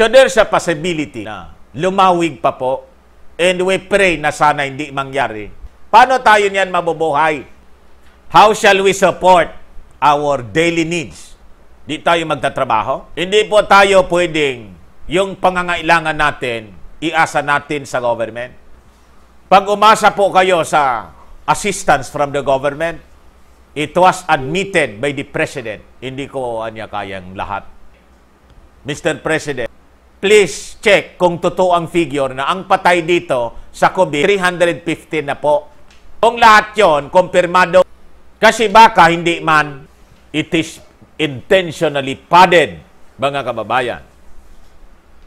So there's a possibility na lumawig pa po and we pray na sana hindi mangyari. Paano tayo niyan mabubuhay? How shall we support our daily needs? Di tayo magtatrabaho? Hindi po tayo pwedeng yung pangangailangan natin iasa natin sa government. Pag umasa po kayo sa assistance from the government, it was admitted by the President. Hindi ko anya kayang lahat. Mr. President, please check kung totoo ang figure na ang patay dito sa COVID, 315 na po. Kung lahat yon kumpirmado. Kasi baka hindi man, it is intentionally padded, mga kababayan.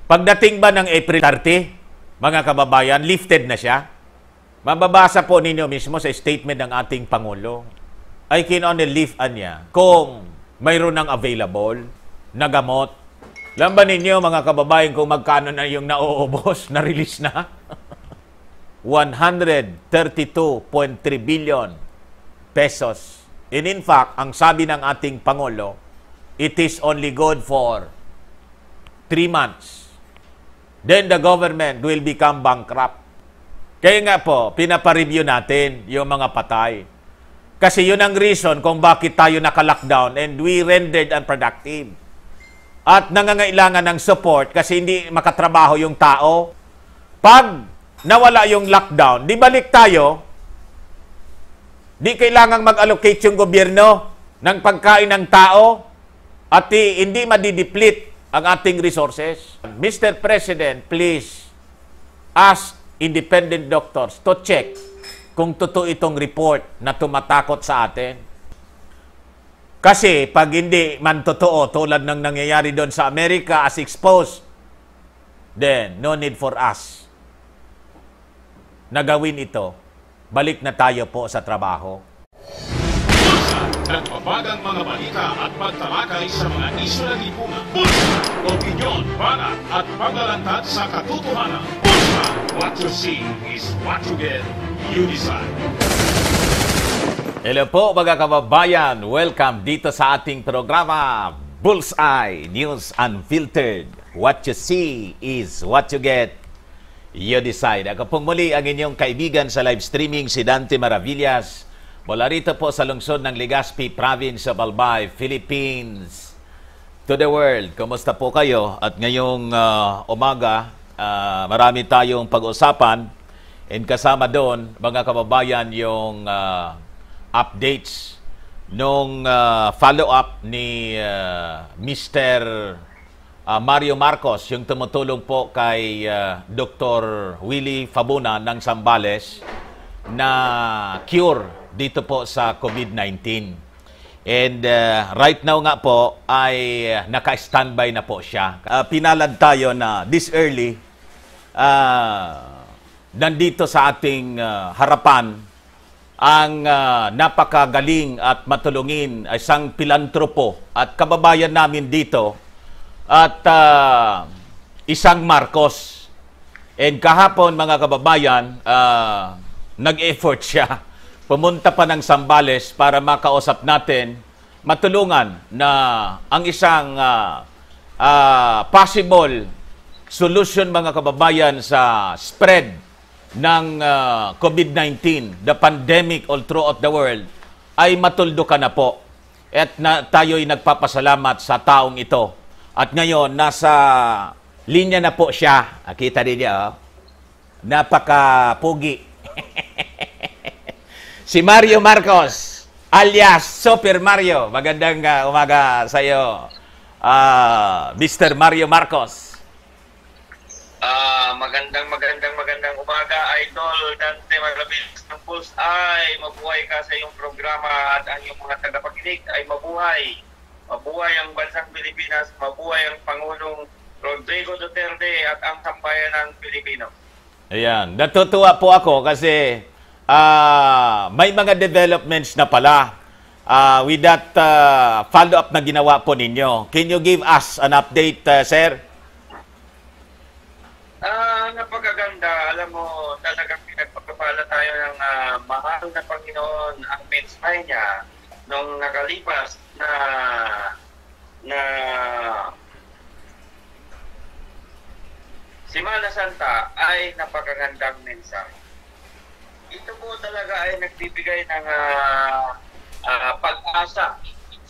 Pagdating ba ng April 30, mga kababayan, lifted na siya? Mababasa po ninyo mismo sa statement ng ating Pangulo. I can only leave anya kung mayroon ng available na gamot Lamban ninyo mga kababayan kung magkano na yung nauubos, na-release na. 132.3 billion pesos. And in fact, ang sabi ng ating Pangulo, it is only good for 3 months. Then the government will become bankrupt. Kaya nga po, pinapareview natin yung mga patay. Kasi yun ang reason kung bakit tayo naka-lockdown and we rendered unproductive at nangangailangan ng support kasi hindi makatrabaho yung tao, pag nawala yung lockdown, di balik tayo, di kailangan mag-allocate yung gobyerno ng pagkain ng tao at di, hindi madideplete ang ating resources. Mr. President, please ask independent doctors to check kung totoo itong report na tumatakot sa atin. Kasi pag hindi man totoo, tulad ng nangyayari doon sa Amerika as exposed, then no need for us Nagawin ito. Balik na tayo po sa trabaho. Nagpapagang mga balita at pagtalakay sa mga isyo ng lipunan. Bulsa! Opinyon, banat at paglalantad sa katotohanan. Bulsa! What you see is what you get. You decide. Hello po mga kababayan! Welcome dito sa ating programa Bullseye News Unfiltered. What you see is what you get. You decide. Ako pong muli ang inyong kaibigan sa live streaming si Dante Maravillas mula rito po sa lungsod ng Legazpi Province of Albay, Philippines. To the world, kumusta po kayo? At ngayong uh, umaga, uh, marami tayong pag-usapan and kasama doon mga kababayan yung uh, updates nung uh, follow-up ni uh, ah, Mr. Uh, ah, Mario Marcos, yung tumutulong po kay uh, Dr. Willie Fabuna ng Sambales na cure dito po sa COVID-19. And uh, right now nga po ay uh, naka-standby na po siya. Uh, pinalad tayo na this early uh, nandito sa ating uh, harapan ang uh, napakagaling at matulungin isang pilantropo at kababayan namin dito at uh, isang Marcos. And kahapon mga kababayan, uh, nag-effort siya. Pumunta pa ng Sambales para makausap natin, matulungan na ang isang uh, uh, possible solution mga kababayan sa spread ng uh, COVID-19, the pandemic all throughout the world, ay matuldo ka na po. At na, tayo'y nagpapasalamat sa taong ito. At ngayon, nasa linya na po siya. Nakita rin niya, oh. Napaka-pugi. si Mario Marcos, alias Super Mario. Magandang uh, umaga sa iyo, uh, ah, Mr. Mario Marcos. Uh, magandang magandang magandang umaga Idol Dante Magabilis ng Pulse ay mabuhay ka sa iyong programa at ang iyong mga tagapakinig ay mabuhay. Mabuhay ang bansang Pilipinas, mabuhay ang Pangulong Rodrigo Duterte at ang sambayan ng Pilipino. Ayan, natutuwa po ako kasi uh, may mga developments na pala uh, with that uh, follow-up na ginawa po ninyo. Can you give us an update, uh, sir? Ah, napakaganda. Alam mo, talagang pinagpagpapala tayo ng uh, mahal na Panginoon ang mensahe niya nung nakalipas na na si Simana Santa ay napakagandang mensahe. Ito po talaga ay nagbibigay ng uh, uh, pag-asa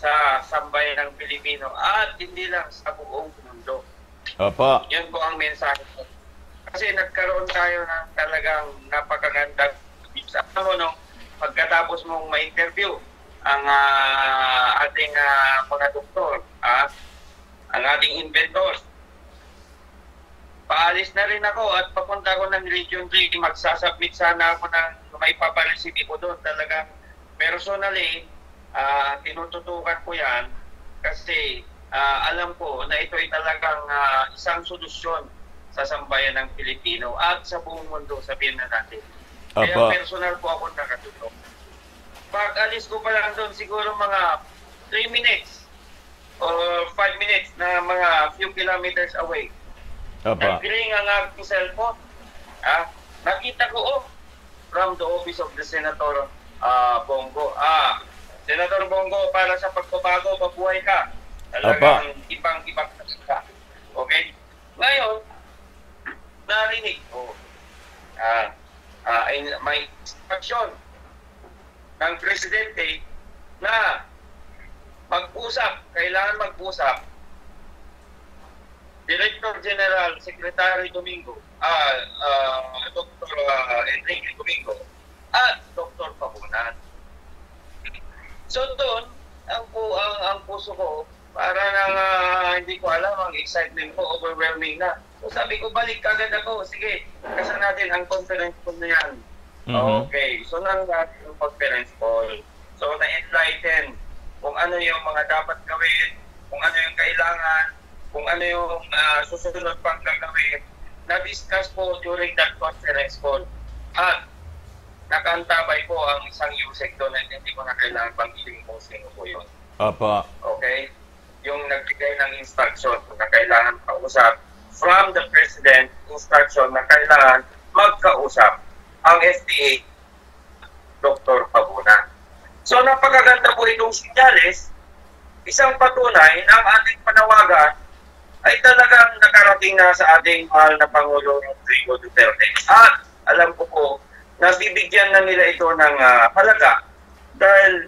sa sambayan ng Pilipino at hindi lang sa buong mundo. Opo. Yan po ang mensahe ko kasi nagkaroon tayo ng talagang napakaganda sa mo no pagkatapos mong ma-interview ang uh, ating uh, mga doktor at uh, ang ating inventors. Paalis na rin ako at papunta ko ng Region 3. Magsasubmit sana ako ng may papareceive ko doon. Talagang personally, uh, tinututukan ko yan kasi uh, alam ko na ito ay talagang uh, isang solusyon sa sambayan ng Pilipino at sa buong mundo, sabihin na natin. Apa. personal po ako nakatutok. Pag alis ko pa lang doon, siguro mga 3 minutes or 5 minutes na mga few kilometers away. Apa. Nag-ring ang aking cellphone. Ah, nakita ko, oh, from the office of the Senator uh, Bongo. Ah, Senator Bongo, para sa pagbabago, pabuhay ka. Talagang ibang-ibang ka. Okay? Ngayon, narinig ko uh, ah, uh, ah, in my instruction ng presidente na mag-usap, kailangan mag-usap Director General Secretary Domingo, ah, uh, ah, Dr. Uh, Enrique Domingo at Dr. Pabunan. So doon, ang, ang, ang puso ko, para nang uh, hindi ko alam, ang excitement ko overwhelming na. So sabi ko, balik kagad ako. Sige, kasa natin ang conference call na yan. Mm-hmm. Okay, so nang natin yung conference call. So na-enlighten kung ano yung mga dapat gawin, kung ano yung kailangan, kung ano yung uh, susunod pang gagawin. Na-discuss po during that conference call. At nakantabay po ang isang USEC doon at hindi ko na kailangan pang iling kung sino po yun. Apa. Okay? Yung nagbigay ng instruction kung na kailangan kausap from the President instruction na kailangan magkausap ang FDA Dr. Pabuna. So napakaganda po itong sinyalis, isang patunay na ang ating panawagan ay talagang nakarating na sa ating mahal na Pangulo Rodrigo Duterte. At alam ko po na bibigyan na nila ito ng uh, halaga dahil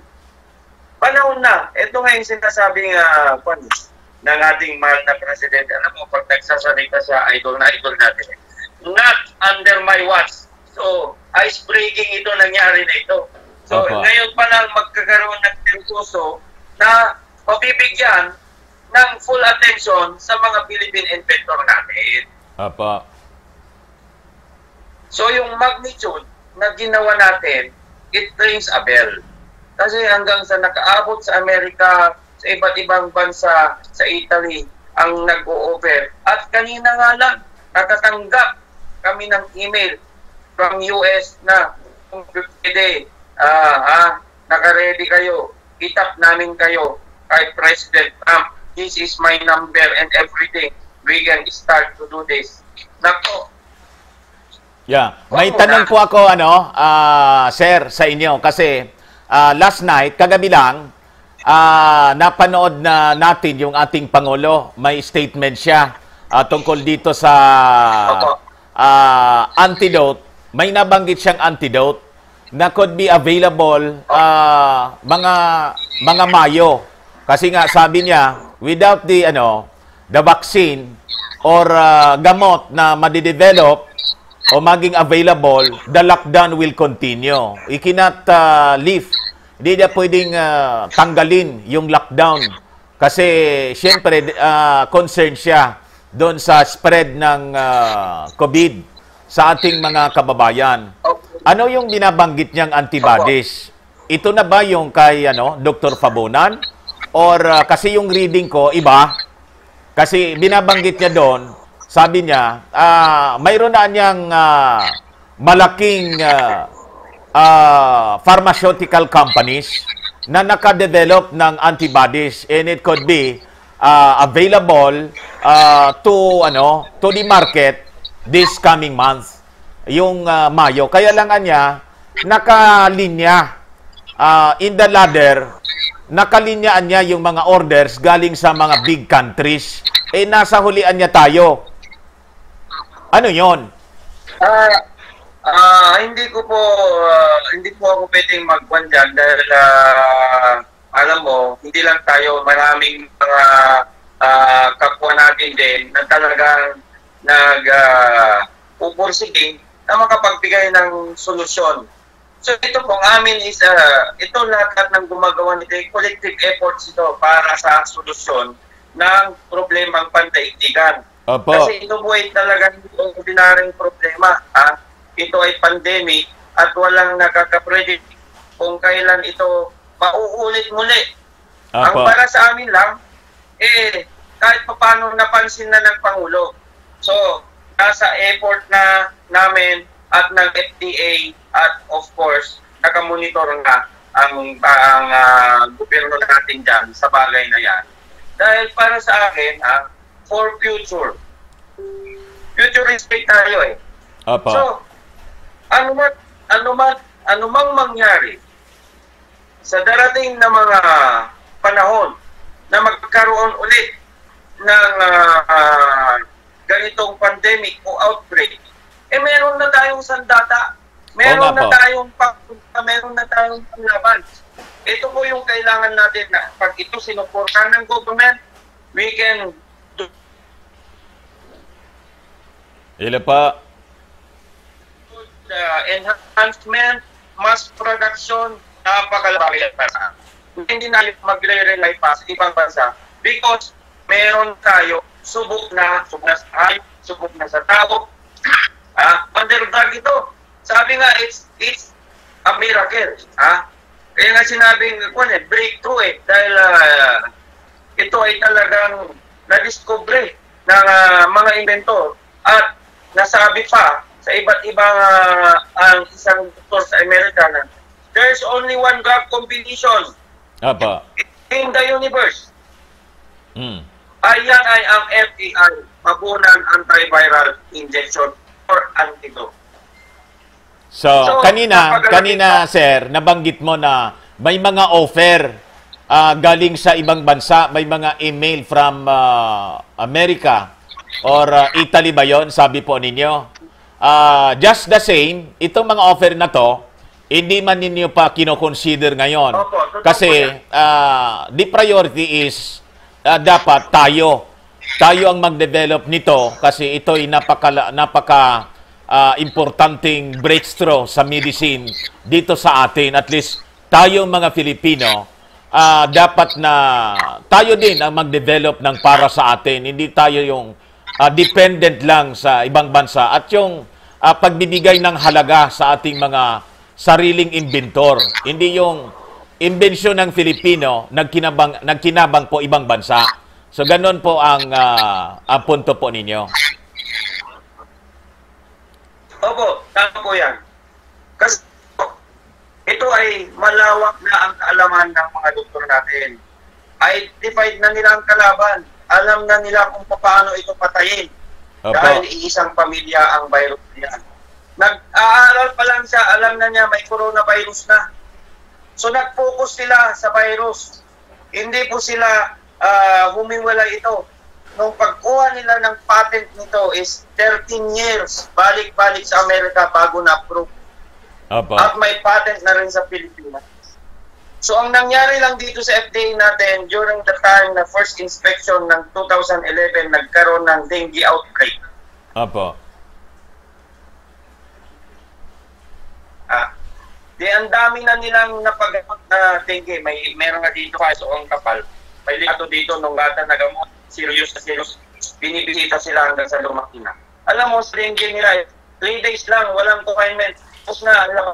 panahon na. Ito nga yung sinasabing uh, ng ating mahal na presidente. Alam mo, pag nagsasalita sa idol na idol natin. Eh. Not under my watch. So, ice-breaking ito, nangyari na ito. So, Opa. ngayon pa lang magkakaroon ng tirtuso na mabibigyan ng full attention sa mga Philippine inventor natin. Apa. So, yung magnitude na ginawa natin, it rings a bell. Kasi hanggang sa nakaabot sa Amerika, sa iba't ibang bansa sa Italy ang nag o offer At kanina nga lang, natatanggap kami ng email from US na kung pwede, ah, ah, nakaredy kayo, kitap namin kayo kay President Trump. This is my number and everything. We can start to do this. Nako, Yeah. May tanong po ako ano, uh, sir sa inyo kasi uh, last night kagabi lang uh, napanood na natin yung ating Pangulo. May statement siya uh, tungkol dito sa uh, antidote. May nabanggit siyang antidote na could be available uh, mga mga Mayo. Kasi nga sabi niya, without the ano, the vaccine or uh, gamot na madidevelop o maging available, the lockdown will continue. We cannot uh, lift hindi na pwedeng uh, tanggalin yung lockdown kasi siyempre uh, concerned siya doon sa spread ng uh, COVID sa ating mga kababayan. Ano yung binabanggit niyang antibodies? Ito na ba yung kay ano, Dr. Fabonan? Or uh, kasi yung reading ko, iba. Kasi binabanggit niya doon, sabi niya, uh, mayroon na niyang uh, malaking uh, uh, pharmaceutical companies na nakadevelop ng antibodies and it could be uh, available uh, to ano to the market this coming month yung uh, Mayo kaya lang niya nakalinya uh, in the ladder nakalinyaan niya yung mga orders galing sa mga big countries eh nasa hulian niya tayo ano yon uh, Ah, uh, hindi ko po uh, hindi po ako pwedeng magkuan diyan dahil uh, alam mo, hindi lang tayo, maraming mga uh, kapwa natin din na talagang nag uh, upursige na makapagbigay ng solusyon. So ito po, amin is, uh, ito lahat ng gumagawa nito, collective efforts ito para sa solusyon ng problemang pandaigdigan. Apo. Kasi ito po ay talagang ordinaryong problema. Ha? ito ay pandemic at walang nakakapredict kung kailan ito mauulit muli. Apa. Ang para sa amin lang, eh, kahit paano napansin na ng Pangulo. So, nasa effort na namin at ng FDA at of course, nakamonitor na ang, ang uh, gobyerno natin dyan sa bagay na yan. Dahil para sa akin, ha, ah, for future, futuristic tayo eh. Apa. So, anumat, anumat, anumang mangyari sa darating na mga panahon na magkaroon ulit ng uh, ganitong pandemic o outbreak, eh meron na tayong sandata, meron na tayong pag, meron na tayong panglaban. Ito po yung kailangan natin na pag ito sinuportahan ng government, we can do. Ila pa uh, enhancement, mass production, napakalabayan para hindi na magre-rely pa sa ibang bansa because meron tayo subok na, subok na sa hayop, subok na sa tao. Ah, underdog ito. Sabi nga, it's, it's a miracle. Ah, kaya nga sinabing, kung eh, breakthrough eh, dahil uh, ito ay talagang na-discover ng uh, mga inventor at nasabi pa sa iba't ibang uh, ah, ang isang doktor sa Amerika na there's only one drug combination. Apa. In the universe. Mm. Ayan ay ang FAR, Pabunan Antiviral Injection or Antidote. So, so kanina, kanina sir, nabanggit mo na may mga offer uh, galing sa ibang bansa, may mga email from uh, ah, America or uh, Italy ba 'yon? Sabi po ninyo uh, just the same, itong mga offer na to, hindi man ninyo pa kinoconsider ngayon. Opo, Kasi uh, the priority is uh, dapat tayo. Tayo ang mag-develop nito kasi ito ay napaka, napaka uh, importanting breakthrough sa medicine dito sa atin. At least tayo mga Filipino, uh, dapat na tayo din ang mag-develop ng para sa atin. Hindi tayo yung uh, dependent lang sa ibang bansa at yung uh, pagbibigay ng halaga sa ating mga sariling inventor. Hindi yung imbensyon ng Filipino nagkinabang nagkinabang po ibang bansa. So ganun po ang uh, ang punto po ninyo. Opo, tama po 'yan. Kasi ito ay malawak na ang kaalaman ng mga doktor natin. Identified na nila ang kalaban alam na nila kung paano ito patayin. Opo. Dahil iisang pamilya ang virus niya. Nag-aaral pa lang siya, alam na niya may coronavirus na. So nag-focus sila sa virus. Hindi po sila uh, ah, humiwala ito. Nung pagkuha nila ng patent nito is 13 years balik-balik sa Amerika bago na-approve. Opo. At may patent na rin sa Pilipinas. So ang nangyari lang dito sa FDA natin during the time na first inspection ng 2011 nagkaroon ng dengue outbreak. Apo. Ah. Di ang dami na nilang napagamot na dengue. May meron na dito kaso ang kapal. May likato dito nung gata nagamot. Serious na serious. Binibisita sila hanggang sa lumaki na. Alam mo, sa dengue nila, 3 days lang, walang confinement. Tapos na, alam mo,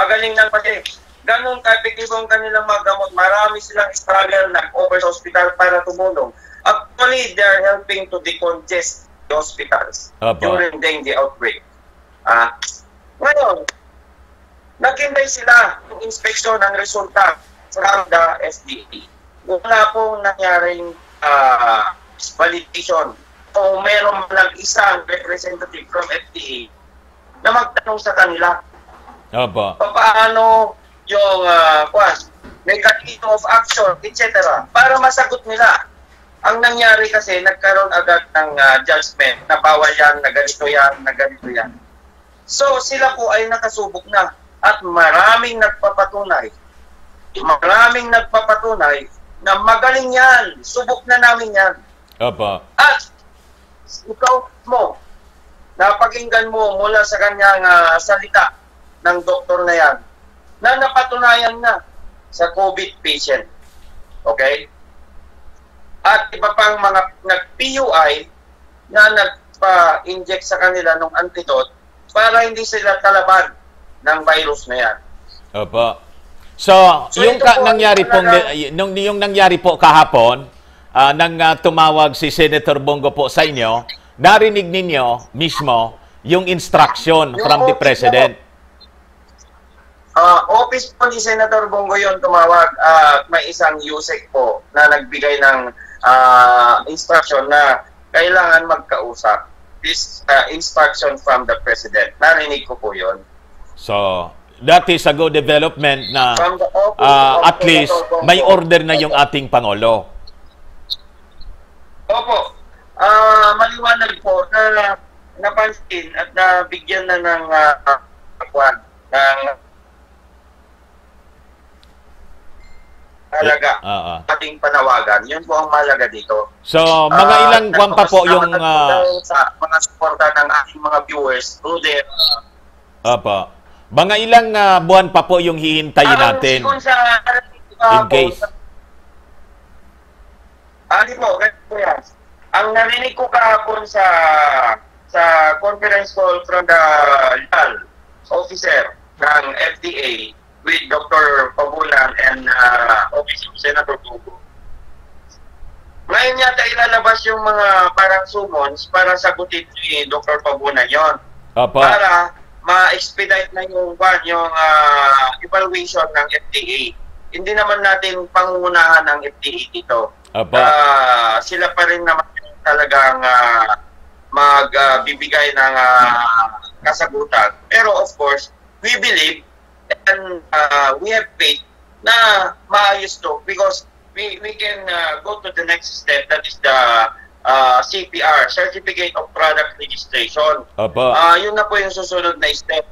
pagaling ng pati ganun ka-epektibo ang kanilang magamot. Marami silang struggle na over sa hospital para tumulong. Actually, they're helping to decongest the hospitals Apa. during dengue outbreak. Ah, ngayon, naghintay sila ng inspeksyon ng resulta from the FDA. Wala pong nangyaring uh, validation o meron lang isang representative from FDA na magtanong sa kanila Opo. Paano yung uh, ah, kwas, mechanism of action, etc. Para masagot nila. Ang nangyari kasi, nagkaroon agad ng uh, judgment na bawal yan, na ganito yan, na ganito yan. So sila po ay nakasubok na at maraming nagpapatunay. Maraming nagpapatunay na magaling yan, subok na namin yan. Apa. At ikaw mo, napakinggan mo mula sa kanyang uh, salita ng doktor na yan, na napatunayan na sa COVID patient. Okay? At iba pang mga nag-PUI na nagpa-inject sa kanila ng antidote para hindi sila talaban ng virus na yan. Opo. So, so yung ka- po, nangyari pong yung, yung nangyari po kahapon uh, nang uh, tumawag si Senator Bongo po sa inyo, narinig ninyo mismo yung instruction yung from the president. Po, Uh, office po ni Senator Bongo yon tumawag at uh, may isang USEC po na nagbigay ng uh, instruction na kailangan magkausap. This uh, instruction from the President. Narinig ko po yon. So, that is a good development na uh, at least may order na yung ating Pangulo. Opo. Uh, maliwanag po na napansin at nabigyan na ng uh, ng Talaga. Uh, uh, Ating panawagan. Yun po ang mahalaga dito. So, mga ah, ilang uh, pa po yung... Uh, sa mga suporta ng ating mga viewers through their... Uh, Apa. Mga ilang uh, buwan pa po yung hihintayin uh, natin? Sa, uh, in case. Ano po, Ang narinig ko kahapon sa sa conference call from the LAL uh, officer ng FDA with Dr. Pabulan and uh, Office of Senator Dugo. Ngayon yata ilalabas yung mga parang summons para sagutin ni Dr. Pabulan yon Apa. Para ma-expedite na yung, one, yung uh, evaluation ng FDA. Hindi naman natin pangunahan ng FDA dito. Apa. Uh, sila pa rin naman talagang uh, magbibigay uh, ng uh, kasagutan. Pero of course, we believe and uh, we have faith na maayos to because we, we can uh, go to the next step that is the uh, CPR, Certificate of Product Registration. Aba. Uh, yun na po yung susunod na step.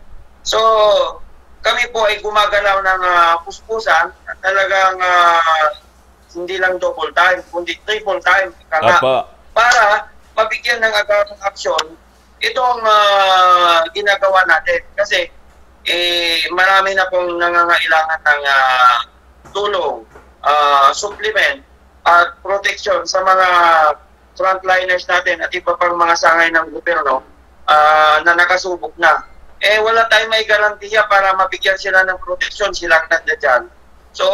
So, kami po ay gumagalaw ng uh, puspusan talagang uh, hindi lang double time, kundi triple time kanga, para mabigyan ng agarang aksyon itong uh, ginagawa natin. Kasi eh marami na pong nangangailangan ng uh, tulong, uh, supplement at protection sa mga frontliners natin at iba pang mga sangay ng gobyerno uh, na nakasubok na. Eh wala tayong may garantiya para mabigyan sila ng protection sila nandiyan. So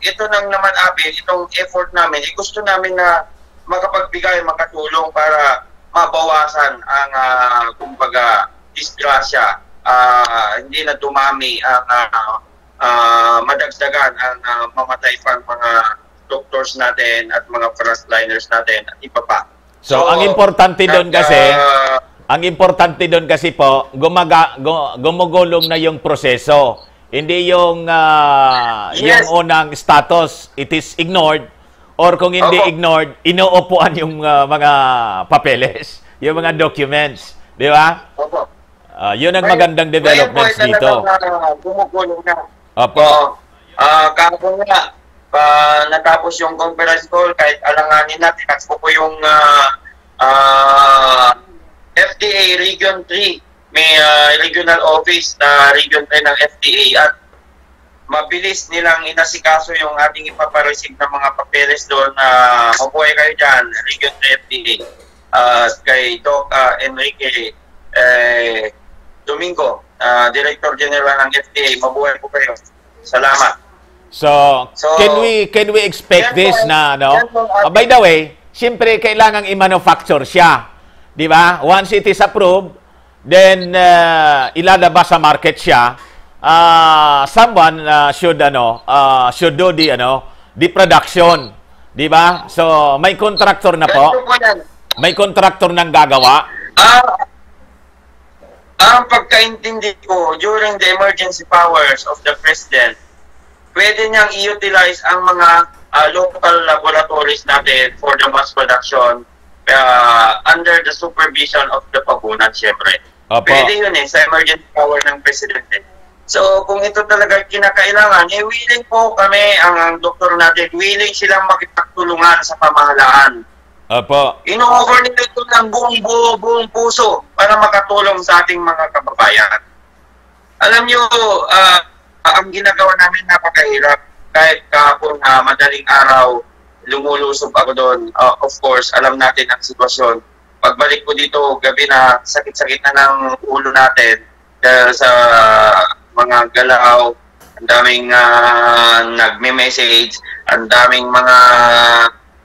ito nang naman abi, itong effort namin, eh, gusto namin na makapagbigay, makatulong para mabawasan ang uh, kumbaga disgrasya uh, hindi na dumami ang uh, uh, madagdagan ang uh, mamatay pang mga doctors natin at mga frontliners natin at iba pa. So, so ang importante doon kasi uh, ang importante doon kasi po gumaga, gumugulong na yung proseso. Hindi yung uh, yes. yung unang status it is ignored or kung hindi Opo. ignored inuupuan yung uh, mga papeles, yung mga documents, di ba? Opo. Uh, yun ang magandang developments may dito. Ah, Gumugulo na. Opo. So, uh, ah, kapo nga, uh, natapos yung conference call, kahit alanganin natin, at po yung uh, uh, FDA Region 3, may uh, regional office na region 3 ng FDA at mabilis nilang inasikaso yung ating ipapareceive ng mga papeles doon na uh, mabuhay kayo dyan, region 3 FDA. At uh, kay Doc uh, Enrique, eh, Domingo, uh, Director General ng FDA. Mabuhay po kayo. Salamat. So, so can we can we expect this po, na no? Po, uh, by the way, siyempre kailangang i-manufacture siya. 'Di ba? Once it is approved, then uh, ilalabas sa market siya. Uh, someone uh, should ano, uh, should do the ano, the production. 'Di ba? So, may contractor na po. May contractor nang gagawa. Ah, ang pagkaintindi ko, during the emergency powers of the President, pwede niyang i-utilize ang mga uh, local laboratories natin for the mass production uh, under the supervision of the Pagunat, syempre. Apa. Pwede yun eh, sa emergency power ng Presidente. Eh. So, kung ito talaga kinakailangan, eh willing po kami, ang, ang doktor natin, willing silang makipagtulungan sa pamahalaan Apo. Ino-offer nila ito ng buong, buong, buong puso para makatulong sa ating mga kababayan. Alam nyo, uh, ang ginagawa namin napakahirap. Kahit kahapon uh, madaling araw, lumulusob ako doon. Uh, of course, alam natin ang sitwasyon. Pagbalik ko dito, gabi na, sakit-sakit na ng ulo natin dahil sa mga galaw, ang daming uh, nagme-message, ang daming mga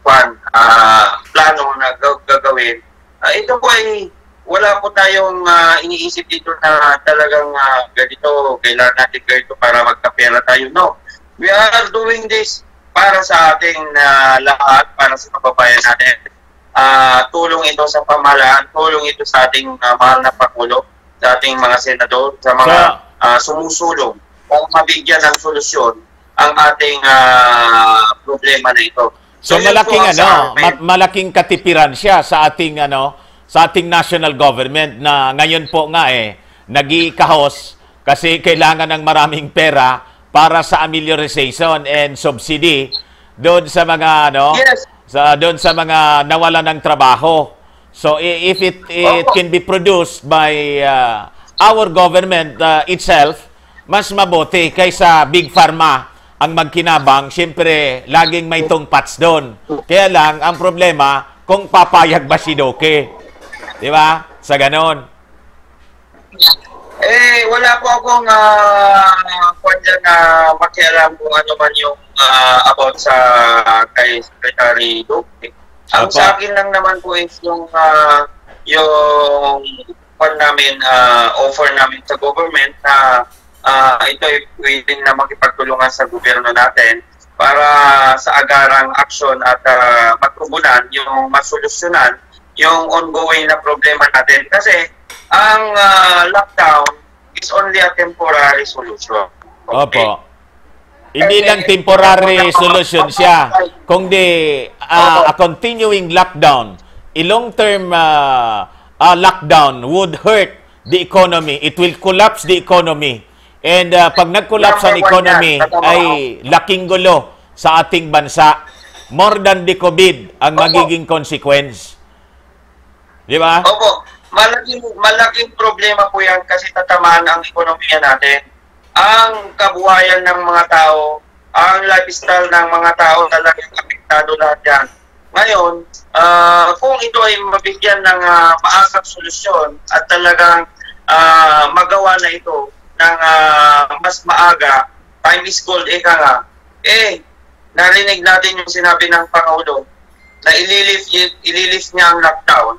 plan, uh, ah, plano na gagawin, uh, ito po ay wala po tayong uh, iniisip dito na talagang uh, ganito, kailangan natin ganito para magkapera tayo. No, we are doing this para sa ating uh, lahat, para sa kababayan natin. Uh, tulong ito sa pamahalaan, tulong ito sa ating uh, mahal na Pangulo, sa ating mga senador, sa mga uh, sumusulong kung mabigyan ng solusyon ang ating uh, problema na ito. So, malaking ano, malaking katipiran siya sa ating ano, sa ating national government na ngayon po nga eh nagiikahos kasi kailangan ng maraming pera para sa amelioration and subsidy doon sa mga ano yes. sa doon sa mga nawala ng trabaho. So if it it can be produced by uh, our government uh, itself, mas mabuti kaysa big pharma ang magkinabang, siyempre, laging may tungpats doon. Kaya lang, ang problema, kung papayag ba si Doke. Di ba? Sa ganon. Eh, wala po akong uh, ah, kanya na uh, makialam kung ano man yung uh, about sa kay Secretary Duque. Ang Apo. sa akin lang naman po is yung uh, yung pan namin, uh, offer namin sa government na uh, uh, ito ay pwedeng na makipagtulungan sa gobyerno natin para sa agarang aksyon at uh, ah, matugunan yung masolusyonan yung ongoing na problema natin kasi ang uh, lockdown is only a temporary solution. Okay? Opo. Hindi lang temporary solution siya, kundi uh, a continuing lockdown. A long-term uh, uh, lockdown would hurt the economy. It will collapse the economy. And uh, pag nag-collapse ang economy ay laking gulo sa ating bansa. More than the COVID ang magiging consequence. Di ba? Opo. Malaking, malaking problema po yan kasi tatamaan ang ekonomiya natin. Ang kabuhayan ng mga tao, ang lifestyle ng mga tao talagang apektado lahat yan. Ngayon, uh, kung ito ay mabigyan ng uh, maasang solusyon at talagang uh, magawa na ito, ng uh, mas maaga, time is gold, eh nga, eh, narinig natin yung sinabi ng Pangulo na ililift, ililift niya ang lockdown.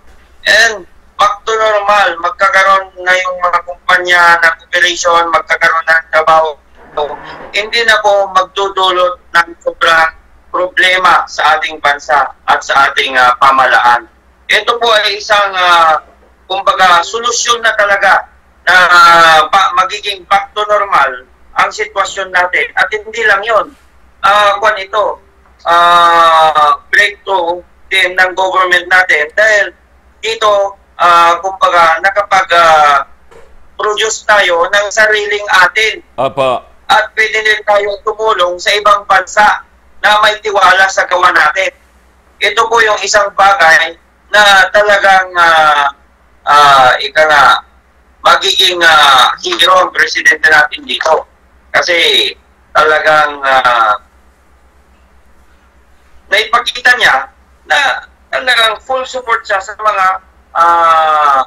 And back to normal, magkakaroon na yung mga kumpanya na operation, magkakaroon ng trabaho. So, hindi na po magdudulot ng sobrang problema sa ating bansa at sa ating uh, ah, pamalaan. Ito po ay isang uh, kumbaga solusyon na talaga na pa, magiging back to normal ang sitwasyon natin. At hindi lang yun. Uh, ah, kwan ito, uh, ah, breakthrough din ng government natin dahil dito, uh, kumbaga, nakapag uh, produce tayo ng sariling atin. Opo. At pwede din tayo tumulong sa ibang bansa na may tiwala sa gawa natin. Ito po yung isang bagay na talagang uh, uh, ika nga, magiging uh, hero ang presidente natin dito. Kasi talagang uh, naipakita niya na talagang full support siya sa mga uh,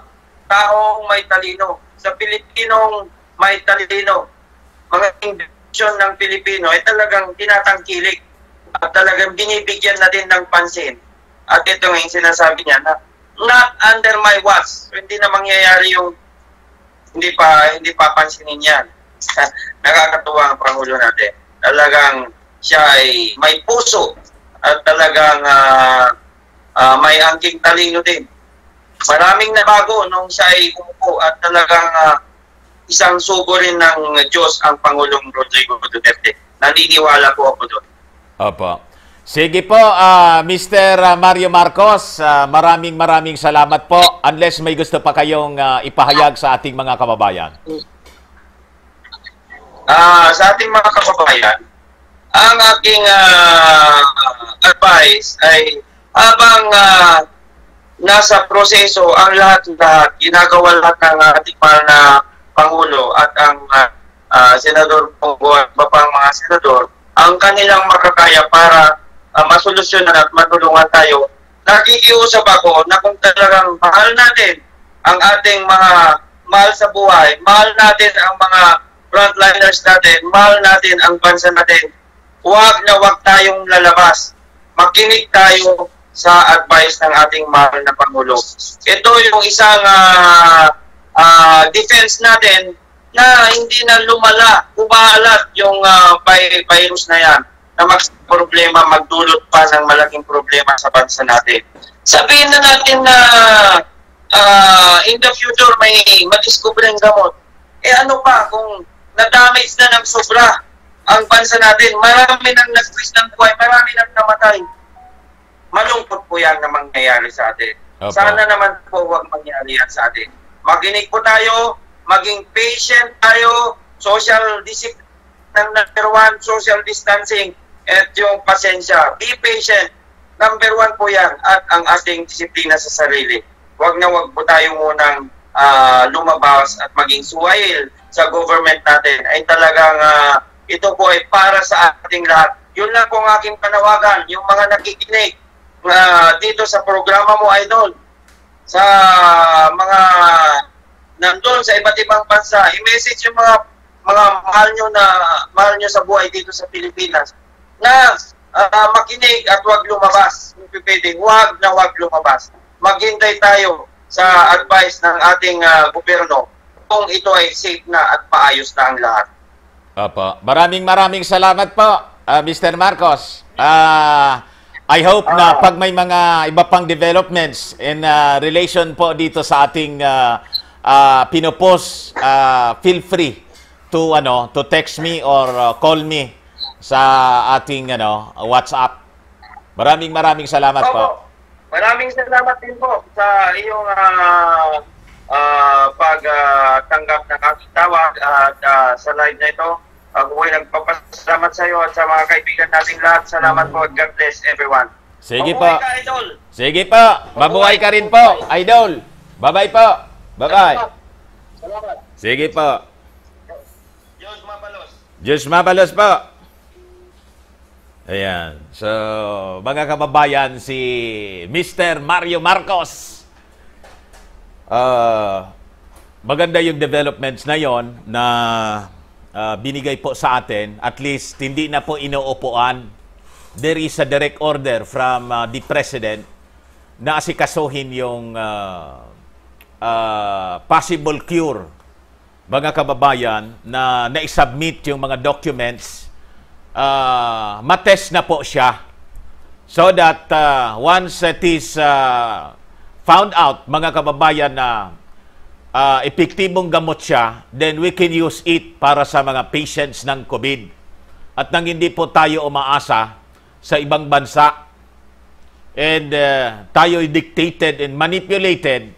taong may talino. Sa Pilipinong may talino. Mga invention ng Pilipino ay talagang tinatangkilik at talagang binibigyan na din ng pansin. At ito yung sinasabi niya na not under my watch. So, hindi na mangyayari yung hindi pa hindi pa pansinin yan. Nakakatuwa ang Pangulo natin. Talagang siya ay may puso at talagang uh, uh, may angking talino din. Maraming nabago nung siya ay umupo at talagang uh, isang sugo rin ng Diyos ang Pangulong Rodrigo Duterte. Naniniwala po ako doon. Apa. Sige po, uh, ah, Mr. Ah, Mario Marcos, uh, maraming maraming salamat po. Unless may gusto pa kayong uh, ipahayag sa ating mga kababayan. Uh, sa ating mga kababayan, ang aking uh, advice ay habang uh, nasa proseso ang lahat-lahat, ginagawa lahat ng ating mahal na Pangulo at ang uh, uh, Senador Bongo at mga Senador, ang kanilang makakaya para uh, masolusyonan at matulungan tayo. Nakikiusap ako na kung talagang mahal natin ang ating mga mahal sa buhay, mahal natin ang mga frontliners natin, mahal natin ang bansa natin, huwag na huwag tayong lalabas. Makinig tayo sa advice ng ating mahal na Pangulo. Ito yung isang uh, uh, defense natin na hindi na lumala, kumaalat yung uh, virus na yan na mag problema magdulot pa ng malaking problema sa bansa natin. Sabihin na natin na uh, in the future may madiskubre ng gamot. Eh ano pa kung na-damage na ng sobra ang bansa natin, marami nang nag-twist ng buhay, marami nang namatay. Malungkot po yan na mangyayari sa atin. Opo. Sana naman po huwag mangyari yan sa atin. Makinig po tayo, maging patient tayo, social discipline ng number one, social distancing, at yung pasensya. Be patient. Number one po yan at ang ating disiplina sa sarili. Huwag na huwag po tayo munang uh, lumabas at maging suwail sa government natin. Ay talagang uh, ito po ay para sa ating lahat. Yun lang po ang aking panawagan. Yung mga nakikinig uh, dito sa programa mo, Idol, sa mga nandun sa iba't ibang bansa, i-message yung mga mga mahal nyo na mahal nyo sa buhay dito sa Pilipinas na uh, makinig at huwag lumabas. Kung pwede, huwag na huwag lumabas. Maghintay tayo sa advice ng ating uh, gobyerno kung ito ay safe na at paayos na ang lahat. Opo. Maraming maraming salamat po, uh, ah, Mr. Marcos. Uh, I hope uh, na pag may mga iba pang developments in uh, relation po dito sa ating uh, uh, pinopos, uh, feel free to ano to text me or uh, call me sa ating ano, WhatsApp. Maraming maraming salamat Opo. po. Maraming salamat din po sa iyong uh, ah, uh, ah, pagtanggap ah, uh, ng aking tawag at uh, sa live na ito. Ako uh, ay nagpapasalamat sa iyo at sa mga kaibigan nating lahat. Salamat po at God bless everyone. Sige Mabuhay po. Ka, idol. Sige po. Mabuhay ka rin po, idol. Bye-bye po. Bye-bye. Salamat. Sige po. Diyos mabalos. Diyos mabalos po. Ayan. So, mga kababayan, si Mr. Mario Marcos. Uh, maganda yung developments na yon na uh, binigay po sa atin. At least, hindi na po inuupuan. There is a direct order from uh, the President na asikasuhin yung uh, uh, possible cure, mga kababayan, na na-submit yung mga documents uh, matest na po siya so that uh, once it is uh, found out, mga kababayan, na uh, epektibong gamot siya, then we can use it para sa mga patients ng COVID. At nang hindi po tayo umaasa sa ibang bansa and uh, tayo dictated and manipulated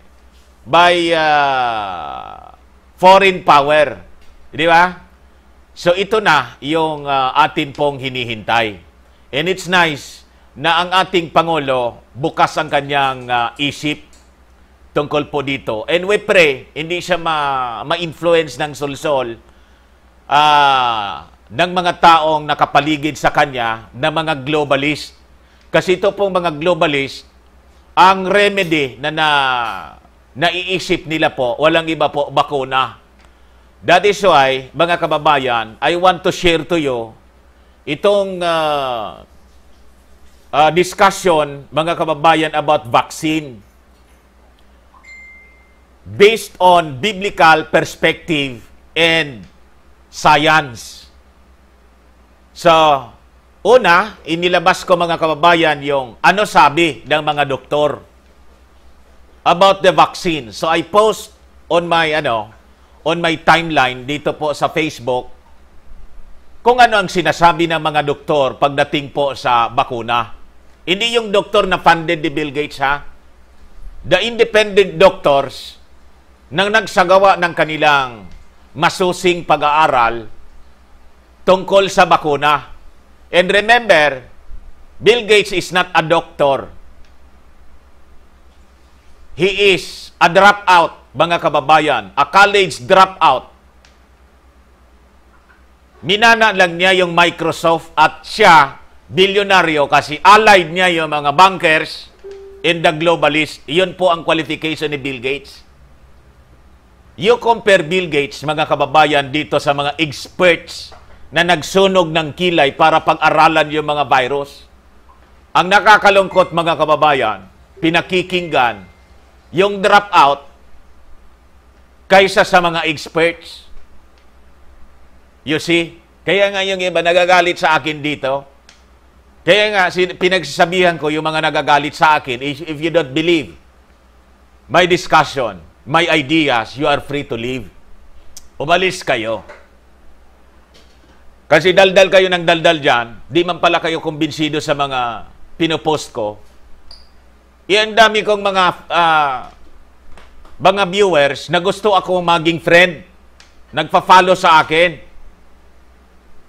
by uh, foreign power. Di ba? So ito na yung uh, atin pong hinihintay. And it's nice na ang ating Pangulo bukas ang kanyang uh, isip tungkol po dito. And we pray hindi siya ma- ma-influence ng solsol uh, ng mga taong nakapaligid sa kanya na mga globalist. Kasi ito pong mga globalist, ang remedy na, na naiisip nila po, walang iba po, bakuna. That is why, mga kababayan, I want to share to you itong uh, uh, discussion, mga kababayan, about vaccine based on biblical perspective and science. So, una, inilabas ko mga kababayan yung ano sabi ng mga doktor about the vaccine. So, I post on my, ano, on my timeline dito po sa Facebook kung ano ang sinasabi ng mga doktor pagdating po sa bakuna. Hindi yung doktor na funded ni Bill Gates ha. The independent doctors nang nagsagawa ng kanilang masusing pag-aaral tungkol sa bakuna. And remember, Bill Gates is not a doctor. He is a dropout mga kababayan, a college dropout. Minana lang niya yung Microsoft at siya, bilyonaryo kasi allied niya yung mga bankers in the globalist. Iyon po ang qualification ni Bill Gates. You compare Bill Gates, mga kababayan, dito sa mga experts na nagsunog ng kilay para pag-aralan yung mga virus. Ang nakakalungkot, mga kababayan, pinakikinggan yung dropout kaysa sa mga experts. You see? Kaya nga yung iba nagagalit sa akin dito. Kaya nga pinagsasabihan ko yung mga nagagalit sa akin, if, you don't believe my discussion, my ideas, you are free to leave. Umalis kayo. Kasi daldal kayo ng daldal dyan, di man pala kayo kumbinsido sa mga pinopost ko. Iyan eh, dami kong mga uh, mga viewers na gusto ako maging friend, nagpa-follow sa akin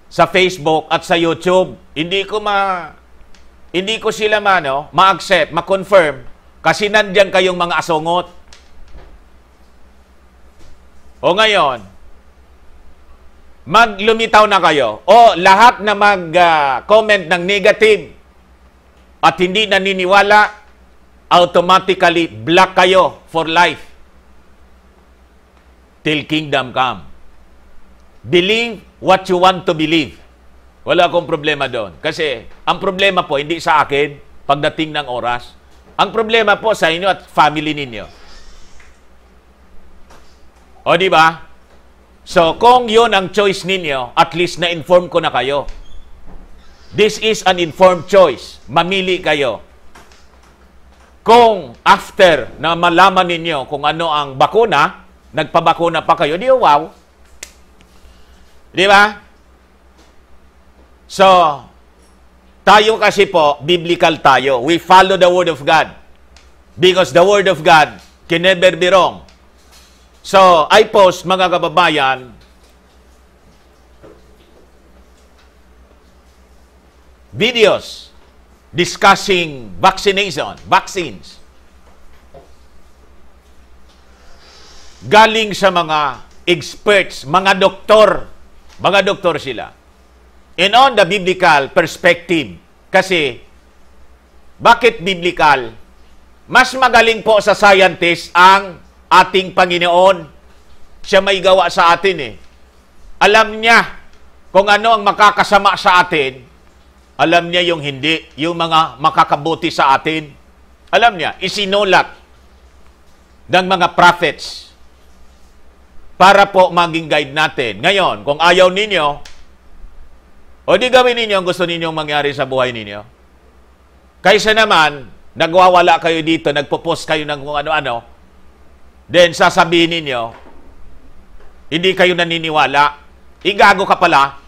sa Facebook at sa YouTube, hindi ko ma hindi ko sila mano ma-accept, ma-confirm kasi nandiyan kayong mga asungot. O ngayon, maglumitaw na kayo. O lahat na mag-comment ah, uh, ng negative at hindi naniniwala, automatically block kayo for life till kingdom come. Believe what you want to believe. Wala akong problema doon. Kasi ang problema po hindi sa akin pagdating ng oras. Ang problema po sa inyo at family ninyo. O di ba? So kung 'yon ang choice ninyo, at least na inform ko na kayo. This is an informed choice. Mamili kayo. Kung after na malaman ninyo kung ano ang bakuna, Nagpabakuna pa kayo, di wow. Di ba? So, tayo kasi po, biblical tayo. We follow the Word of God. Because the Word of God can never be wrong. So, I post, mga kababayan, videos discussing vaccination, vaccines. galing sa mga experts, mga doktor. Mga doktor sila. And on the biblical perspective, kasi bakit biblical? Mas magaling po sa scientist ang ating Panginoon. Siya may gawa sa atin eh. Alam niya kung ano ang makakasama sa atin. Alam niya yung hindi, yung mga makakabuti sa atin. Alam niya, isinulat ng mga prophets para po maging guide natin. Ngayon, kung ayaw ninyo, o di gawin ninyo ang gusto ninyong mangyari sa buhay ninyo. Kaysa naman, nagwawala kayo dito, nagpo-post kayo ng kung ano-ano, then sasabihin ninyo, hindi kayo naniniwala, igago ka pala,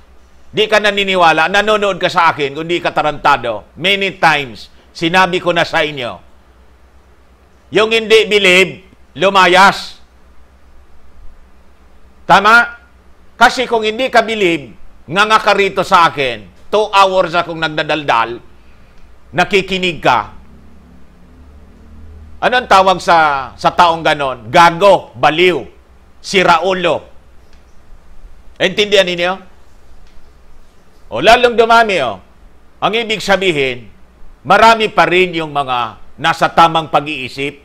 di ka naniniwala, nanonood ka sa akin, kundi ka tarantado. Many times, sinabi ko na sa inyo, yung hindi believe, lumayas. Tama? Kasi kung hindi ka believe, nga nga ka rito sa akin, two hours akong nagdadaldal, nakikinig ka, ano ang tawag sa, sa taong ganon? Gago, baliw, si Raulo. Intindihan ninyo? O lalong dumami, o. Ang ibig sabihin, marami pa rin yung mga nasa tamang pag-iisip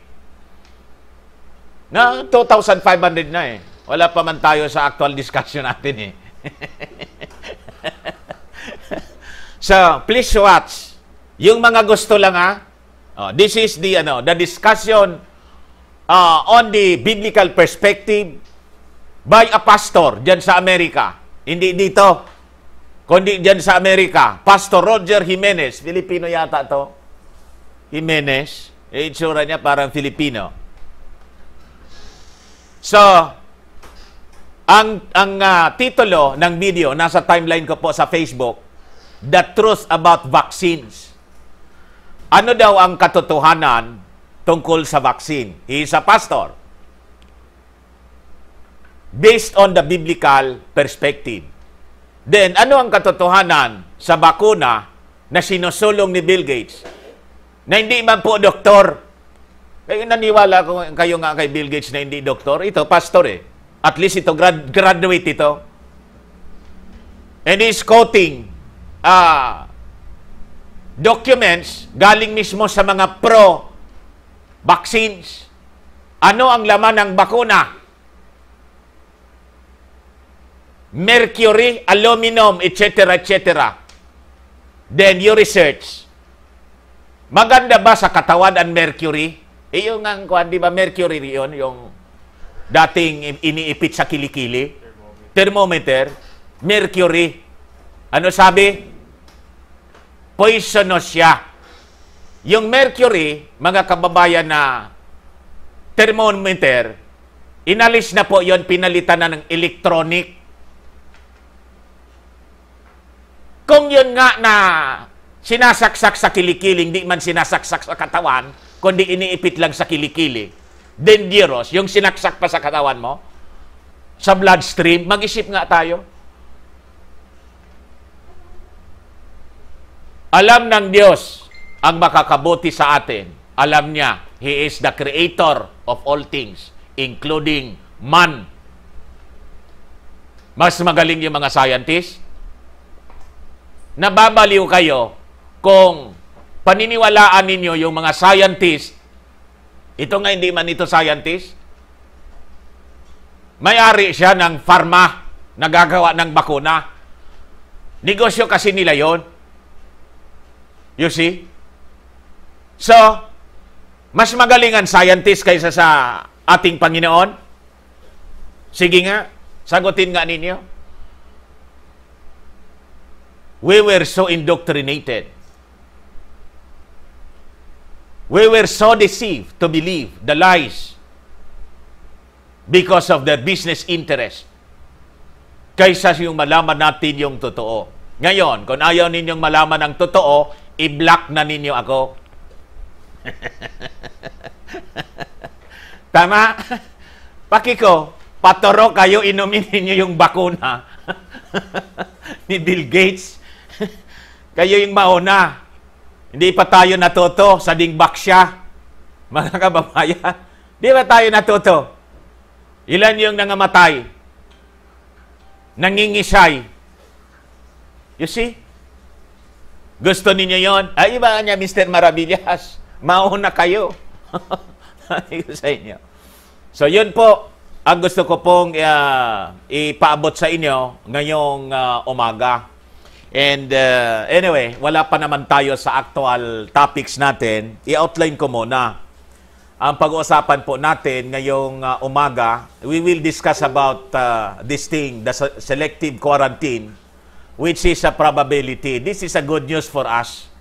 na 2,500 na eh. Wala pa man tayo sa actual discussion natin eh. so, please watch. Yung mga gusto lang ha. Oh, this is the ano, the discussion uh, on the biblical perspective by a pastor diyan sa Amerika. Hindi dito. Kundi diyan sa Amerika. Pastor Roger Jimenez, Filipino yata to. Jimenez. Eh, itsura niya parang Filipino. So, ang ang uh, titulo ng video nasa timeline ko po sa Facebook, The Truth About Vaccines. Ano daw ang katotohanan tungkol sa vaccine? He is a pastor. Based on the biblical perspective. Then, ano ang katotohanan sa bakuna na sinusulong ni Bill Gates? Na hindi man po doktor. Kayo naniwala ko kayo nga kay Bill Gates na hindi doktor. Ito, pastor eh. At least ito, grad, graduate ito. And he's quoting uh, documents galing mismo sa mga pro-vaccines. Ano ang laman ng bakuna? Mercury, aluminum, etc., etc. Then you research. Maganda ba sa katawan ang mercury? Iyon yung ang, di ba, mercury yon yung dating iniipit sa kilikili, thermometer, mercury. Ano sabi? Poisonous siya. Yung mercury, mga kababayan na thermometer, inalis na po yon pinalitan na ng electronic. Kung yun nga na sinasaksak sa kilikili, hindi man sinasaksak sa katawan, kundi iniipit lang sa kilikili, Dangerous, yung sinaksak pa sa katawan mo, sa bloodstream, mag-isip nga tayo. Alam ng Diyos ang makakabuti sa atin. Alam niya, He is the creator of all things, including man. Mas magaling yung mga scientist. Nababaliw kayo kung paniniwalaan ninyo yung mga scientist ito nga hindi man ito scientist. May-ari siya ng pharma nagagawa ng bakuna. Negosyo kasi nila yon. You see? So, mas magaling ang scientist kaysa sa ating Panginoon? Sige nga, sagutin nga ninyo. We were so indoctrinated We were so deceived to believe the lies because of their business interest kaysa yung malaman natin yung totoo. Ngayon, kung ayaw ninyong malaman ang totoo, i-block na ninyo ako. Tama? Pakiko, patoro kayo, inumin ninyo yung bakuna ni Bill Gates. kayo yung mauna. Hindi pa tayo natuto sa dingbak siya, mga kababayan. Hindi pa tayo natuto. Ilan yung nangamatay? Nangingisay. You see? Gusto ninyo yon? Ay, ah, iba niya, Mr. Maravillas. Mauna kayo. sa inyo. So, yun po ang gusto ko pong uh, ipaabot sa inyo ngayong uh, umaga. And uh, anyway, wala pa naman tayo sa actual topics natin. I-outline ko muna ang pag-uusapan po natin ngayong uh, umaga. We will discuss about uh, this thing, the selective quarantine, which is a probability. This is a good news for us.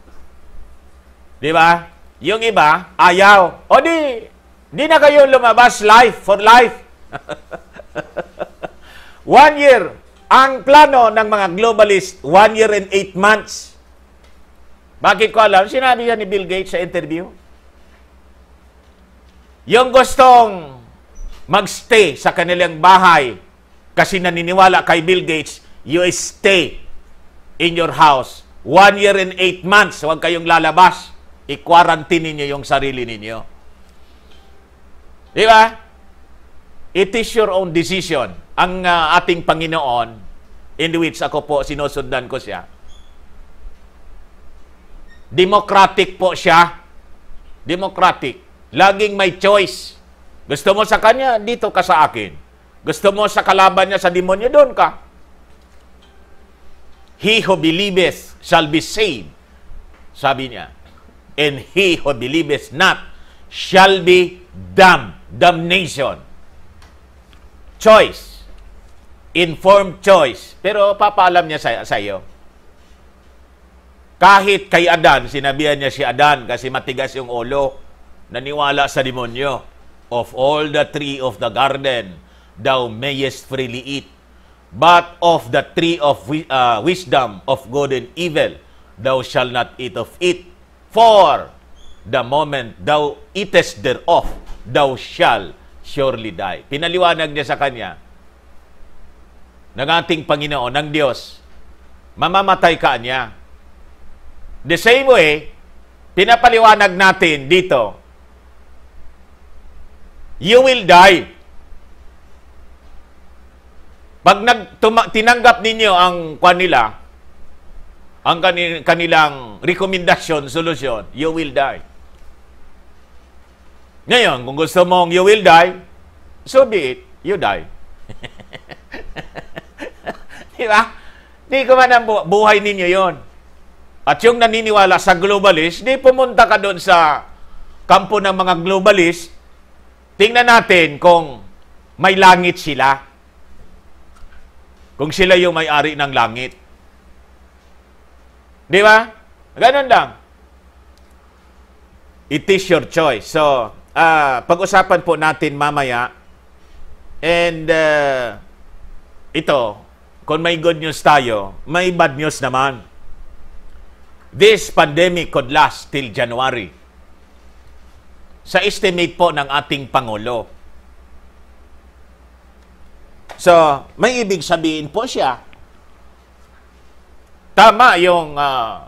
Di ba? Yung iba, ayaw. O di, di na kayo lumabas life for life. One year, ang plano ng mga globalist, one year and eight months. Bakit ko alam? Sinabi yan ni Bill Gates sa interview. Yung gustong magstay sa kanilang bahay kasi naniniwala kay Bill Gates, you stay in your house. One year and eight months, huwag kayong lalabas. I-quarantine ninyo yung sarili ninyo. Di ba? It is your own decision ang uh, ating Panginoon in which ako po sinusundan ko siya. Democratic po siya. Democratic. Laging may choice. Gusto mo sa kanya, dito ka sa akin. Gusto mo sa kalaban niya sa demonyo, doon ka. He who believeth shall be saved. Sabi niya. And he who believeth not shall be damned. Damnation. Choice Informed choice. Pero papaalam niya sa, sa iyo. Kahit kay Adan, sinabihan niya si Adan kasi matigas yung ulo, naniwala sa demonyo. Of all the tree of the garden, thou mayest freely eat. But of the tree of uh, wisdom of good and evil, thou shalt not eat of it. For the moment thou eatest thereof, thou shalt surely die. Pinaliwanag niya sa kanya, ng ating Panginoon, ng Diyos, mamamatay ka niya. The same way, pinapaliwanag natin dito, you will die. Pag nag, tinanggap ninyo ang kanila, ang kanil, kanilang recommendation, solution, you will die. Ngayon, kung gusto mong you will die, so be it, you die. Di ba? Di ko man ang bu- buhay ninyo yon. At yung naniniwala sa globalist, di pumunta ka doon sa kampo ng mga globalist, tingnan natin kung may langit sila. Kung sila yung may-ari ng langit. Di ba? Ganun lang. It is your choice. So, uh, pag-usapan po natin mamaya. And uh, ito, kung may good news tayo, may bad news naman. This pandemic could last till January. Sa estimate po ng ating Pangulo. So, may ibig sabihin po siya, tama yung uh,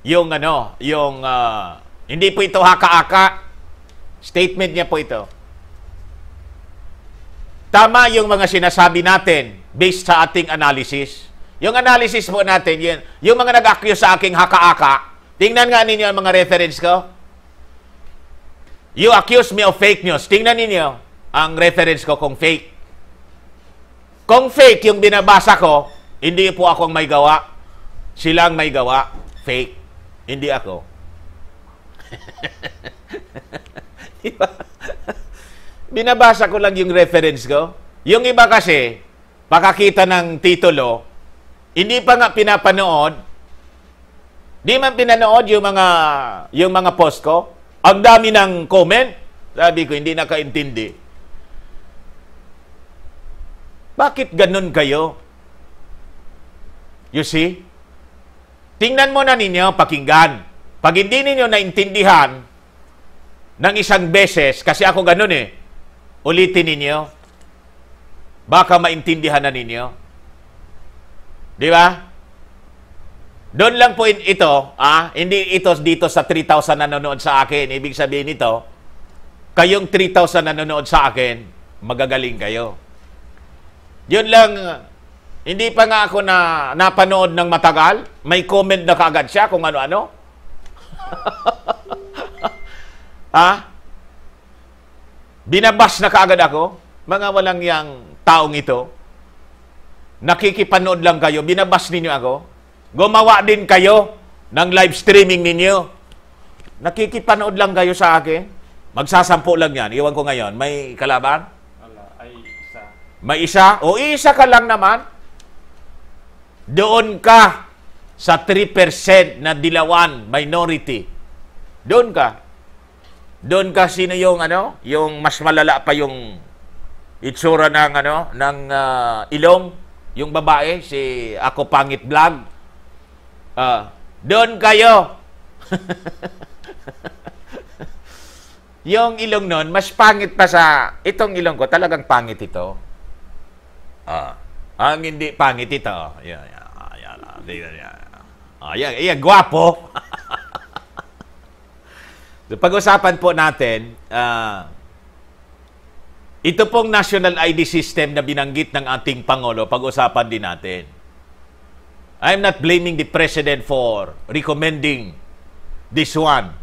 yung ano, yung uh, hindi po ito haka-aka. Statement niya po ito. Tama yung mga sinasabi natin based sa ating analysis. Yung analysis po natin, yun, yung mga nag-accuse sa aking haka-aka, tingnan nga ninyo ang mga reference ko. You accuse me of fake news. Tingnan ninyo ang reference ko kung fake. Kung fake yung binabasa ko, hindi po ako ang may gawa. Sila ang may gawa. Fake. Hindi ako. diba? binabasa ko lang yung reference ko. Yung iba kasi, pakakita ng titulo, hindi pa nga pinapanood, di man pinanood yung mga, yung mga post ko. Ang dami ng comment, sabi ko, hindi nakaintindi. Bakit ganun kayo? You see? Tingnan mo na ninyo, pakinggan. Pag hindi ninyo naintindihan ng isang beses, kasi ako ganun eh, Ulitin ninyo. Baka maintindihan na ninyo. Di ba? Doon lang po ito, ah, hindi ito dito sa 3,000 nanonood sa akin. Ibig sabihin nito, kayong 3,000 nanonood sa akin, magagaling kayo. Yun lang, hindi pa nga ako na napanood ng matagal. May comment na kaagad siya kung ano-ano. ha? Binabas na kaagad ako, mga walang yang taong ito. Nakikipanood lang kayo, binabas ninyo ako. Gumawa din kayo ng live streaming ninyo. Nakikipanood lang kayo sa akin. Magsasampo lang yan. Iwan ko ngayon. May kalaban? Wala, ay isa. May isa? O isa ka lang naman. Doon ka sa 3% na dilawan minority. Doon ka. Doon ka sino yung ano, yung mas malala pa yung itsura ng ano ng uh, ilong yung babae si ako pangit vlog. Uh, doon kayo. yung ilong noon, mas pangit pa sa itong ilong ko, talagang pangit ito. Ah, uh, ang hindi pangit ito. Yeah, yeah, yeah, yeah, yeah, yeah, yeah, pag-usapan po natin, uh, ito pong national ID system na binanggit ng ating Pangulo, pag-usapan din natin. I'm not blaming the President for recommending this one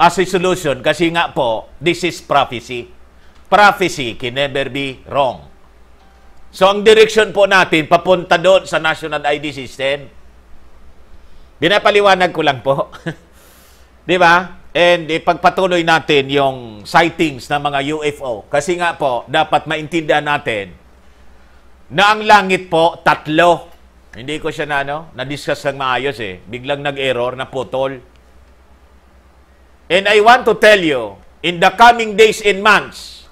as a solution kasi nga po, this is prophecy. Prophecy can never be wrong. So ang direction po natin papunta doon sa National ID System. Binapaliwanag ko lang po. 'Di ba? And ipagpatuloy natin yung sightings ng mga UFO. Kasi nga po, dapat maintindihan natin na ang langit po, tatlo. Hindi ko siya na, ano, na-discuss ng maayos eh. Biglang nag-error, naputol. And I want to tell you, in the coming days and months,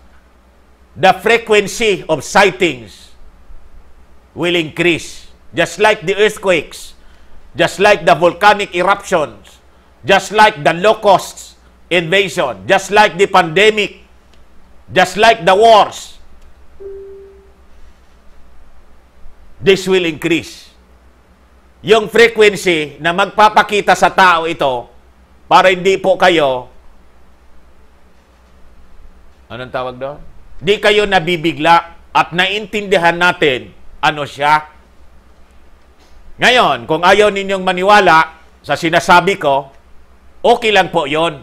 the frequency of sightings will increase. Just like the earthquakes, just like the volcanic eruptions, Just like the locusts invasion, just like the pandemic, just like the wars, this will increase. Yung frequency na magpapakita sa tao ito para hindi po kayo Anong tawag doon? Di kayo nabibigla at naintindihan natin ano siya. Ngayon, kung ayaw ninyong maniwala sa sinasabi ko, Okay lang po yon.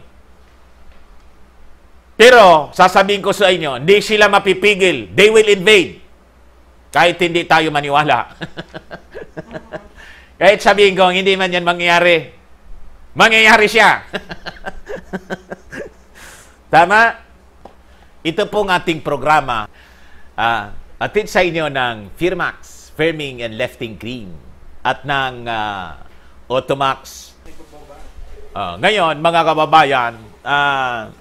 Pero sasabihin ko sa inyo, hindi sila mapipigil. They will invade. Kahit hindi tayo maniwala. Kahit sabihin ko, hindi man yan mangyayari. Mangyayari siya. Tama? Ito pong ating programa. Uh, atid sa inyo ng Firmax, Firming and Lefting Green at ng uh, ah, Automax Uh, ngayon, mga kababayan, uh,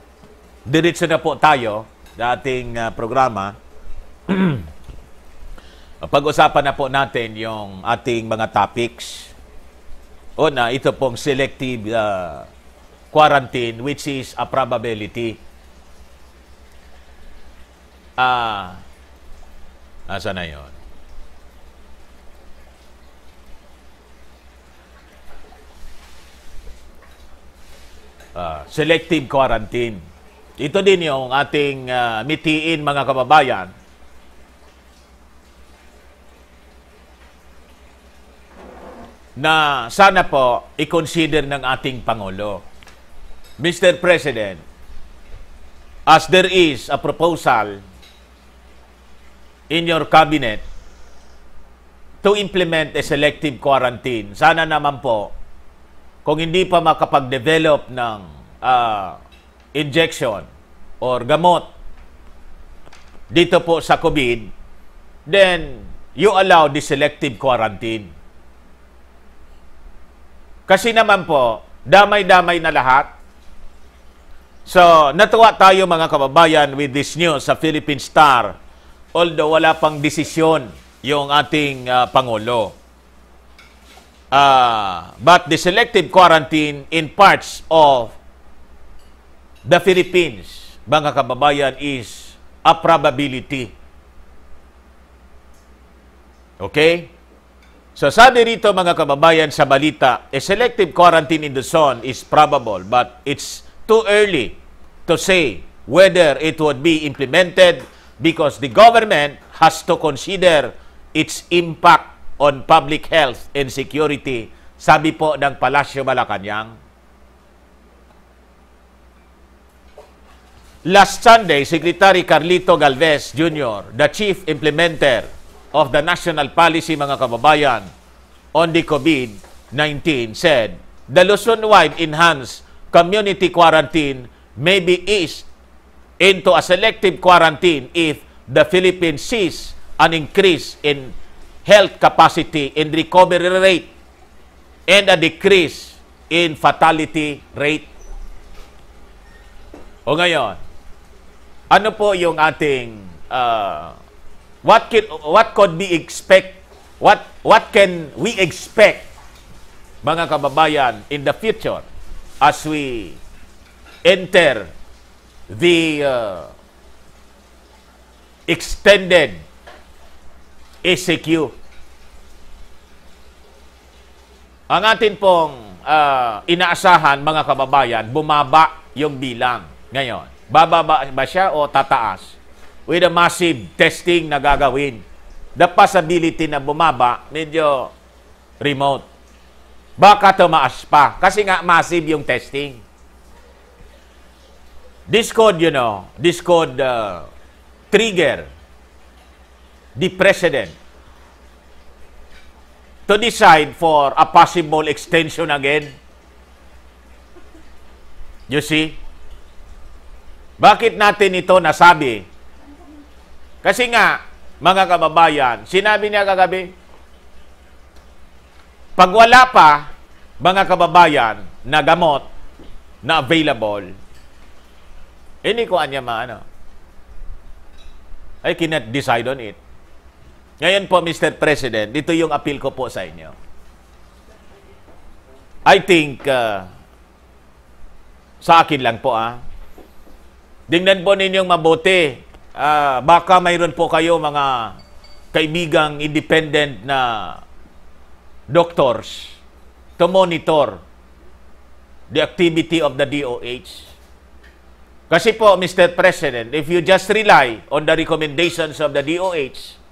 diretso na po tayo sa ating uh, programa. Pag-usapan na po natin yung ating mga topics. Una, ito pong selective uh, quarantine which is a probability. Ah, uh, asa na yon? uh, selective quarantine. Ito din yung ating uh, mitiin mga kababayan. na sana po i-consider ng ating Pangulo. Mr. President, as there is a proposal in your cabinet to implement a selective quarantine, sana naman po kung hindi pa makapag-develop ng uh, injection or gamot dito po sa COVID, then you allow the selective quarantine. Kasi naman po, damay-damay na lahat. So, natuwa tayo mga kababayan with this news sa Philippine Star, although wala pang desisyon yung ating uh, Pangulo uh, but the selective quarantine in parts of the Philippines, mga kababayan, is a probability. Okay? So sabi rito mga kababayan sa balita, a selective quarantine in the zone is probable but it's too early to say whether it would be implemented because the government has to consider its impact on Public Health and Security, sabi po ng Palasyo Malacanang. Last Sunday, Secretary Carlito Galvez Jr., the Chief Implementer of the National Policy, mga kababayan, on the COVID-19, said, The Luzon-wide enhanced community quarantine may be eased into a selective quarantine if the Philippines sees an increase in health capacity and recovery rate and a decrease in fatality rate. O ngayon, ano po yung ating uh, what can what could be expect what what can we expect mga kababayan in the future as we enter the uh, extended ECQ. Ang atin pong uh, inaasahan, mga kababayan, bumaba yung bilang ngayon. Bababa ba siya o tataas? With a massive testing na gagawin, the possibility na bumaba, medyo remote. Baka tumaas pa. Kasi nga, massive yung testing. This could, you know, this could uh, ah, trigger the President to decide for a possible extension again? You see? Bakit natin ito nasabi? Kasi nga, mga kababayan, sinabi niya kagabi, pag wala pa, mga kababayan, na gamot na available, eh, ini ko niya maano. I cannot decide on it. Ngayon po, Mr. President, dito yung appeal ko po sa inyo. I think, uh, sa akin lang po ah, dingnan po ninyong mabuti. Uh, baka mayroon po kayo mga kaibigang independent na doctors to monitor the activity of the DOH. Kasi po, Mr. President, if you just rely on the recommendations of the DOH,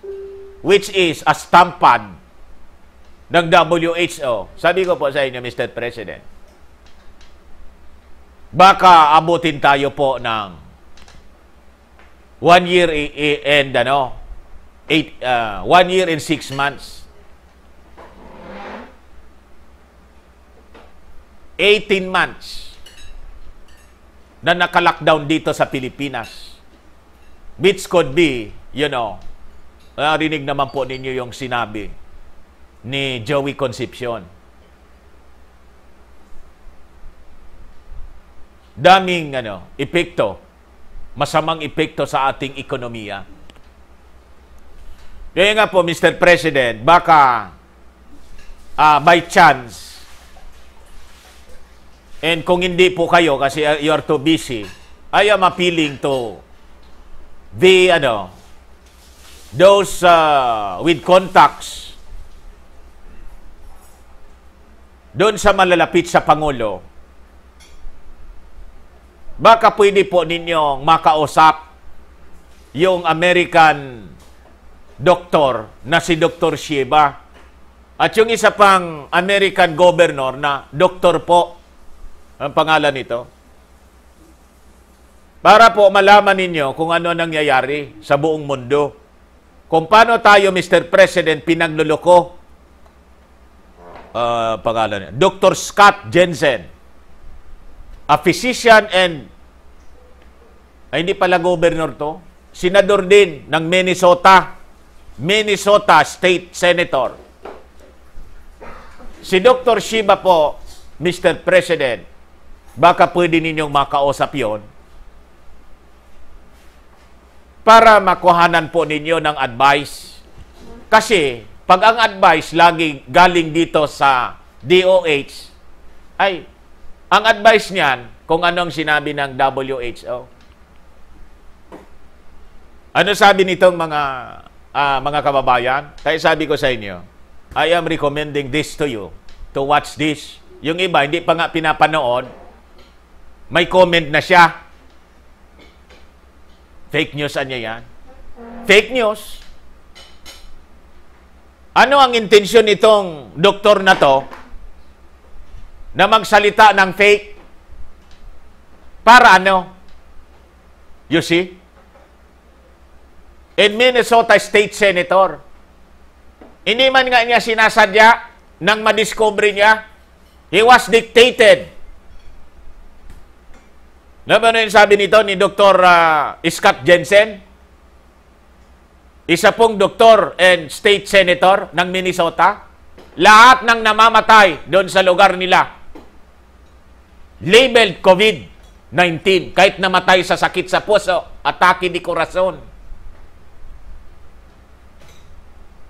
which is a stampad ng WHO. Sabi ko po sa inyo, Mr. President, baka abutin tayo po ng one year and ano, eight, uh, one year and six months. 18 months na naka-lockdown dito sa Pilipinas. Which could be, you know, Narinig naman po ninyo yung sinabi ni Joey Concepcion. Daming ano, epekto, masamang epekto sa ating ekonomiya. Kaya nga po, Mr. President, baka uh, by chance, and kung hindi po kayo kasi uh, you are too busy, ayaw mapiling to the ano, those uh, with contacts doon sa malalapit sa Pangulo, baka pwede po ninyong makausap yung American doctor na si Dr. Sheba at yung isa pang American governor na doktor po ang pangalan nito. Para po malaman ninyo kung ano nangyayari sa buong mundo. Kung paano tayo, Mr. President, pinagluloko, uh, pangalan niya, Dr. Scott Jensen, a physician and, ay, hindi pala governor to, senador din ng Minnesota, Minnesota State Senator. Si Dr. Shiba po, Mr. President, baka pwede ninyong makausap yon para makuhanan po ninyo ng advice. Kasi pag ang advice lagi galing dito sa DOH, ay ang advice niyan kung anong sinabi ng WHO. Ano sabi nitong mga uh, mga kababayan? Kaya sabi ko sa inyo, I am recommending this to you to watch this. Yung iba, hindi pa nga pinapanood, may comment na siya. Fake news anya yan. Fake news. Ano ang intensyon nitong doktor na to na magsalita ng fake? Para ano? You see? In Minnesota State Senator, hindi man nga niya sinasadya nang madiscover niya, he was dictated naman ano yung sabi nito ni Dr. Uh, ah, Scott Jensen? Isa pong doktor and state senator ng Minnesota. Lahat ng namamatay doon sa lugar nila, labeled COVID-19. Kahit namatay sa sakit sa puso, atake di korason.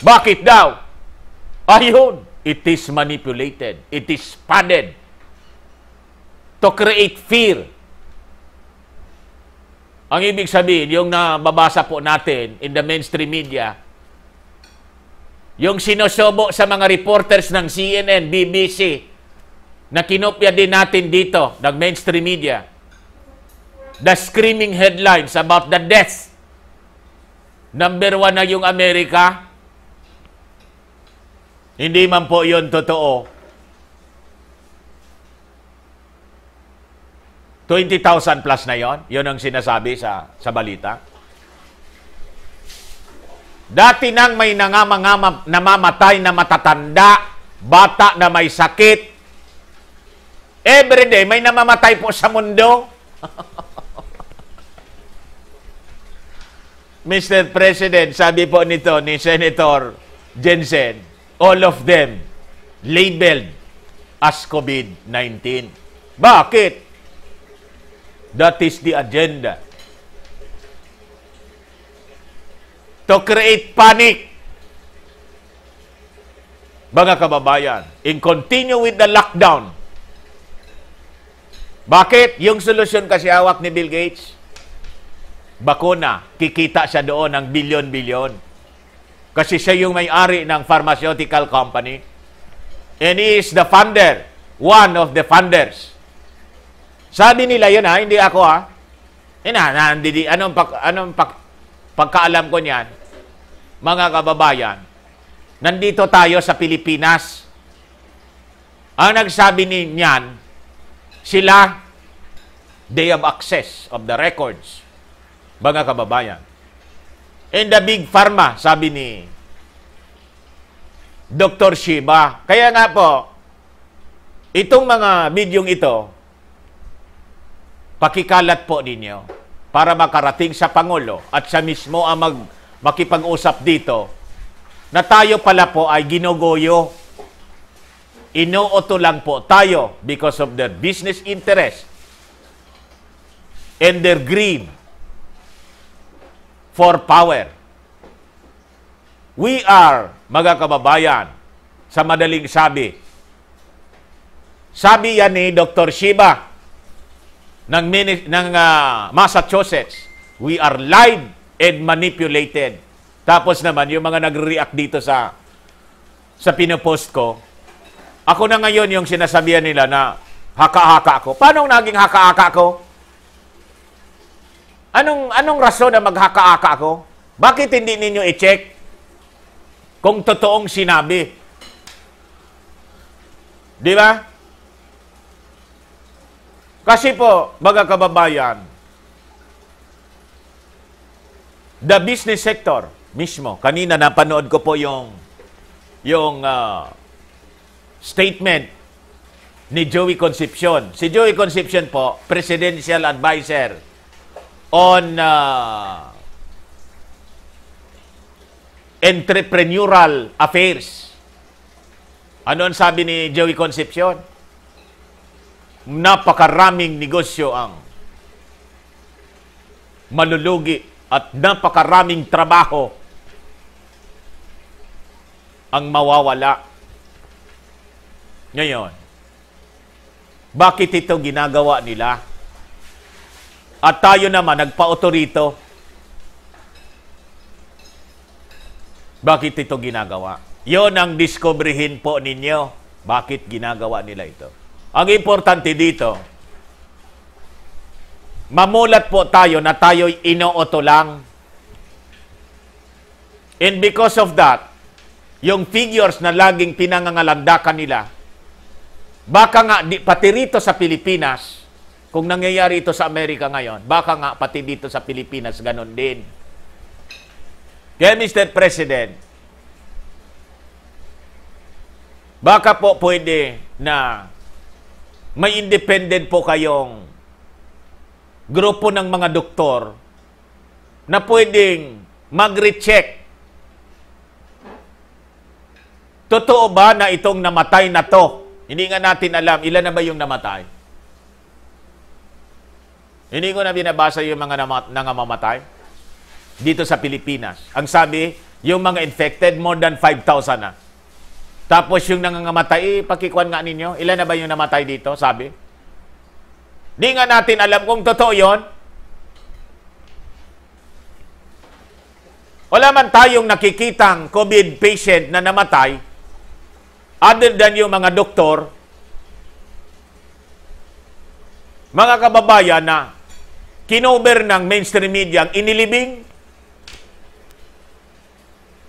Bakit daw? Ayun, it is manipulated. It is padded to create fear ang ibig sabihin, yung nababasa po natin in the mainstream media, yung sinosobo sa mga reporters ng CNN, BBC, na kinopya din natin dito ng mainstream media, the screaming headlines about the death. Number one na yung Amerika, hindi man po yon totoo. 20,000 plus na yon. yon ang sinasabi sa, sa balita. Dati nang may nangamangama, namamatay na matatanda, bata na may sakit. Every day, may namamatay po sa mundo. Mr. President, sabi po nito ni Senator Jensen, all of them labeled as COVID-19. Bakit? That is the agenda. To create panic. Mga kababayan, in continue with the lockdown. Bakit? Yung solusyon kasi hawak ni Bill Gates, bakuna, kikita siya doon ng bilyon-bilyon. Kasi siya yung may-ari ng pharmaceutical company. And he is the funder, one of the funders. Sabi nila yun ha, hindi ako ha. Yan ha, na, hindi, anong, pag, anong pag, pagkaalam ko niyan, mga kababayan, nandito tayo sa Pilipinas. Ang nagsabi niyan, sila, they have access of the records. Mga kababayan. In the big pharma, sabi ni Dr. Shiba. Kaya nga po, itong mga bidyong ito, pakikalat po ninyo para makarating sa Pangulo at siya mismo ang mag, makipag-usap dito na tayo pala po ay ginogoyo. Inooto lang po tayo because of their business interest and their greed for power. We are, mga kababayan, sa madaling sabi, sabi yan ni Dr. Shiba, ng, ng uh, Massachusetts. We are lied and manipulated. Tapos naman, yung mga nagre-react dito sa sa pinopost ko, ako na ngayon yung sinasabihan nila na haka-haka ako. Paano naging haka-haka ako? Anong, anong rason na maghaka-haka ako? Bakit hindi ninyo i-check kung totoong sinabi? Di ba? Kasi po, mga kababayan, the business sector mismo, kanina napanood ko po yung yung uh, statement ni Joey Concepcion. Si Joey Concepcion po, presidential advisor on uh, entrepreneurial affairs. Ano ang sabi ni Joey Concepcion? napakaraming negosyo ang malulugi at napakaraming trabaho ang mawawala. Ngayon, bakit ito ginagawa nila? At tayo naman nagpa-auto Bakit ito ginagawa? Yon ang discoveryhin po ninyo. Bakit ginagawa nila ito? Ang importante dito, mamulat po tayo na tayo'y inooto lang. And because of that, yung figures na laging pinangangalandakan nila, baka nga di, pati rito sa Pilipinas, kung nangyayari ito sa Amerika ngayon, baka nga pati dito sa Pilipinas ganun din. Kaya Mr. President, baka po pwede na may independent po kayong grupo ng mga doktor na pwedeng mag-recheck. Totoo ba na itong namatay na to? Hindi nga natin alam, ilan na ba yung namatay? Hindi ko na binabasa yung mga nangangamatay dito sa Pilipinas. Ang sabi, yung mga infected, more than 5,000 na. Tapos yung nangangamatay, pakikuan nga ninyo, ilan na ba yung namatay dito, sabi? Di nga natin alam kung totoo yon. Wala man tayong nakikitang COVID patient na namatay other than yung mga doktor, mga kababayan na kinover ng mainstream media ang inilibing.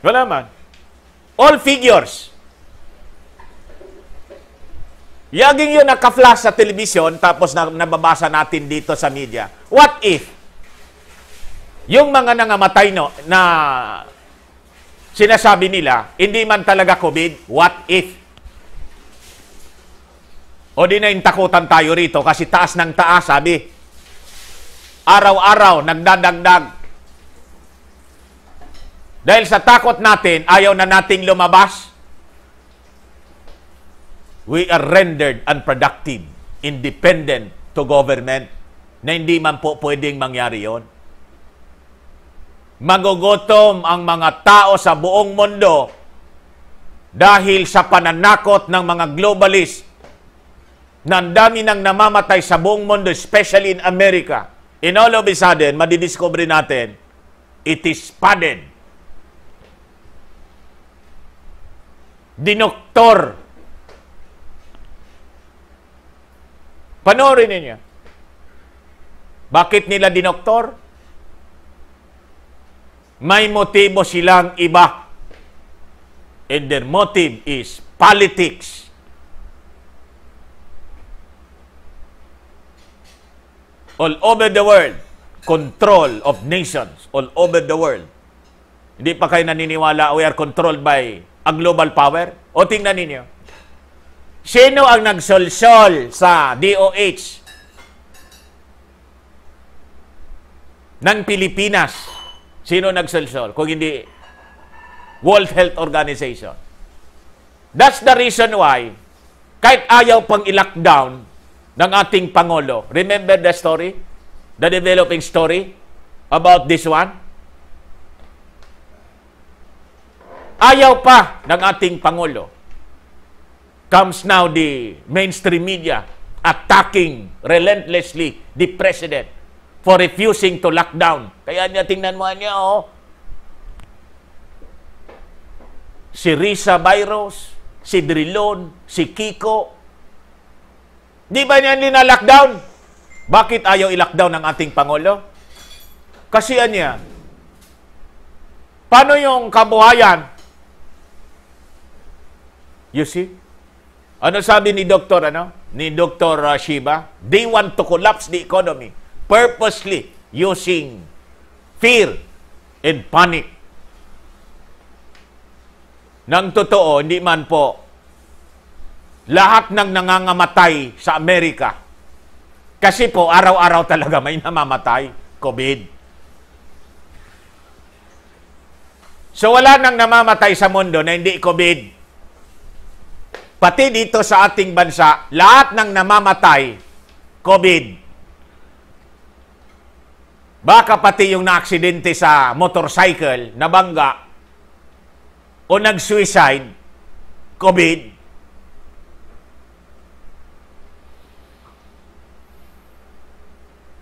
Wala man. All figures. Yaging yun naka-flash sa television tapos na, nababasa natin dito sa media. What if yung mga nangamatay no, na sinasabi nila, hindi man talaga COVID, what if? O di na intakutan tayo rito kasi taas ng taas, sabi. Araw-araw, nagdadagdag. Dahil sa takot natin, ayaw na nating lumabas we are rendered unproductive, independent to government na hindi man po pwedeng mangyari yon. Magugutom ang mga tao sa buong mundo dahil sa pananakot ng mga globalist na ang dami nang namamatay sa buong mundo, especially in America. In all of a sudden, madidiscover natin, it is padded. Dinoktor Panoorin ninyo. Bakit nila dinoktor? May motibo silang iba. And their motive is politics. All over the world, control of nations all over the world. Hindi pa kayo naniniwala we are controlled by a global power? O tingnan ninyo, Sino ang nagsolsol sa DOH ng Pilipinas? Sino nagsolsol? Kung hindi World Health Organization. That's the reason why kahit ayaw pang i-lockdown ng ating Pangulo. Remember the story? The developing story about this one? Ayaw pa ng ating Pangulo comes now the mainstream media attacking relentlessly the president for refusing to lock down. Kaya niya, tingnan mo niya, oh. Si Risa Byros, si Drilon, si Kiko. Di ba niya nila-lockdown? Bakit ayaw i-lockdown ng ating Pangulo? Kasi niya, paano yung kabuhayan? You see? Ano sabi ni Dr. ano? Ni Dr. Rashiba, uh, they want to collapse the economy purposely using fear and panic. Nang totoo, hindi man po lahat ng nangangamatay sa Amerika. Kasi po, araw-araw talaga may namamatay. COVID. So wala nang namamatay sa mundo na hindi COVID pati dito sa ating bansa, lahat ng namamatay, COVID. Baka pati yung naaksidente sa motorcycle, nabangga, o nag-suicide, COVID.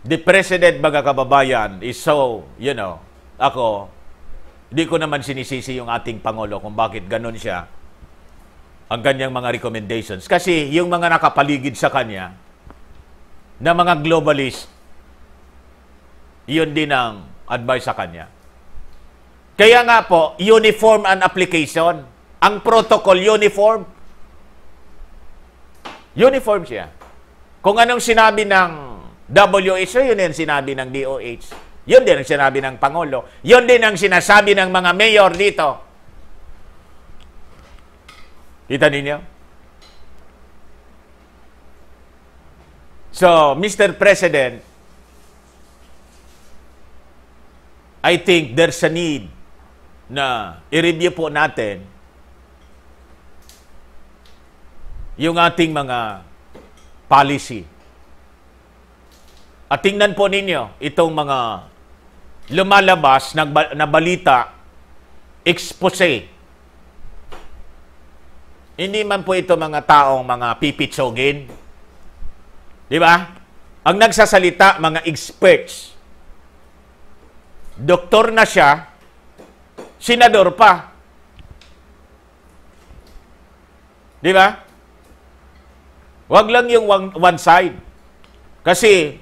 The president, mga kababayan, is so, you know, ako, hindi ko naman sinisisi yung ating Pangulo kung bakit ganun siya ang ganyang mga recommendations. Kasi yung mga nakapaligid sa kanya, na mga globalist, yun din ang advice sa kanya. Kaya nga po, uniform and application. Ang protocol, uniform. Uniform siya. Kung anong sinabi ng WHO, yun din sinabi ng DOH. Yun din ang sinabi ng Pangulo. Yun din ang sinasabi ng mga mayor dito Kita ninyo? So, Mr. President, I think there's a need na i-review po natin yung ating mga policy. At tingnan po ninyo itong mga lumalabas na balita expose hindi man po ito mga taong mga pipitsogin. Di ba? Ang nagsasalita, mga experts. Doktor na siya, senador pa. Di ba? Wag lang yung one, one side. Kasi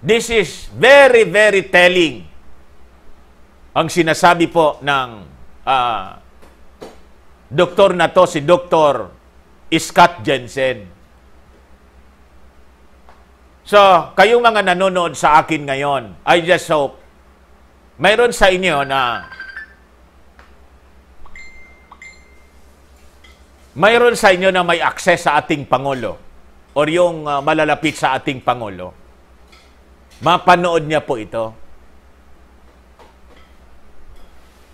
this is very, very telling ang sinasabi po ng uh, Doktor na to si Dr. Scott Jensen. So, kayong mga nanonood sa akin ngayon, I just hope mayroon sa inyo na mayroon sa inyo na may access sa ating Pangulo or yung uh, malalapit sa ating Pangulo, mapanood niya po ito.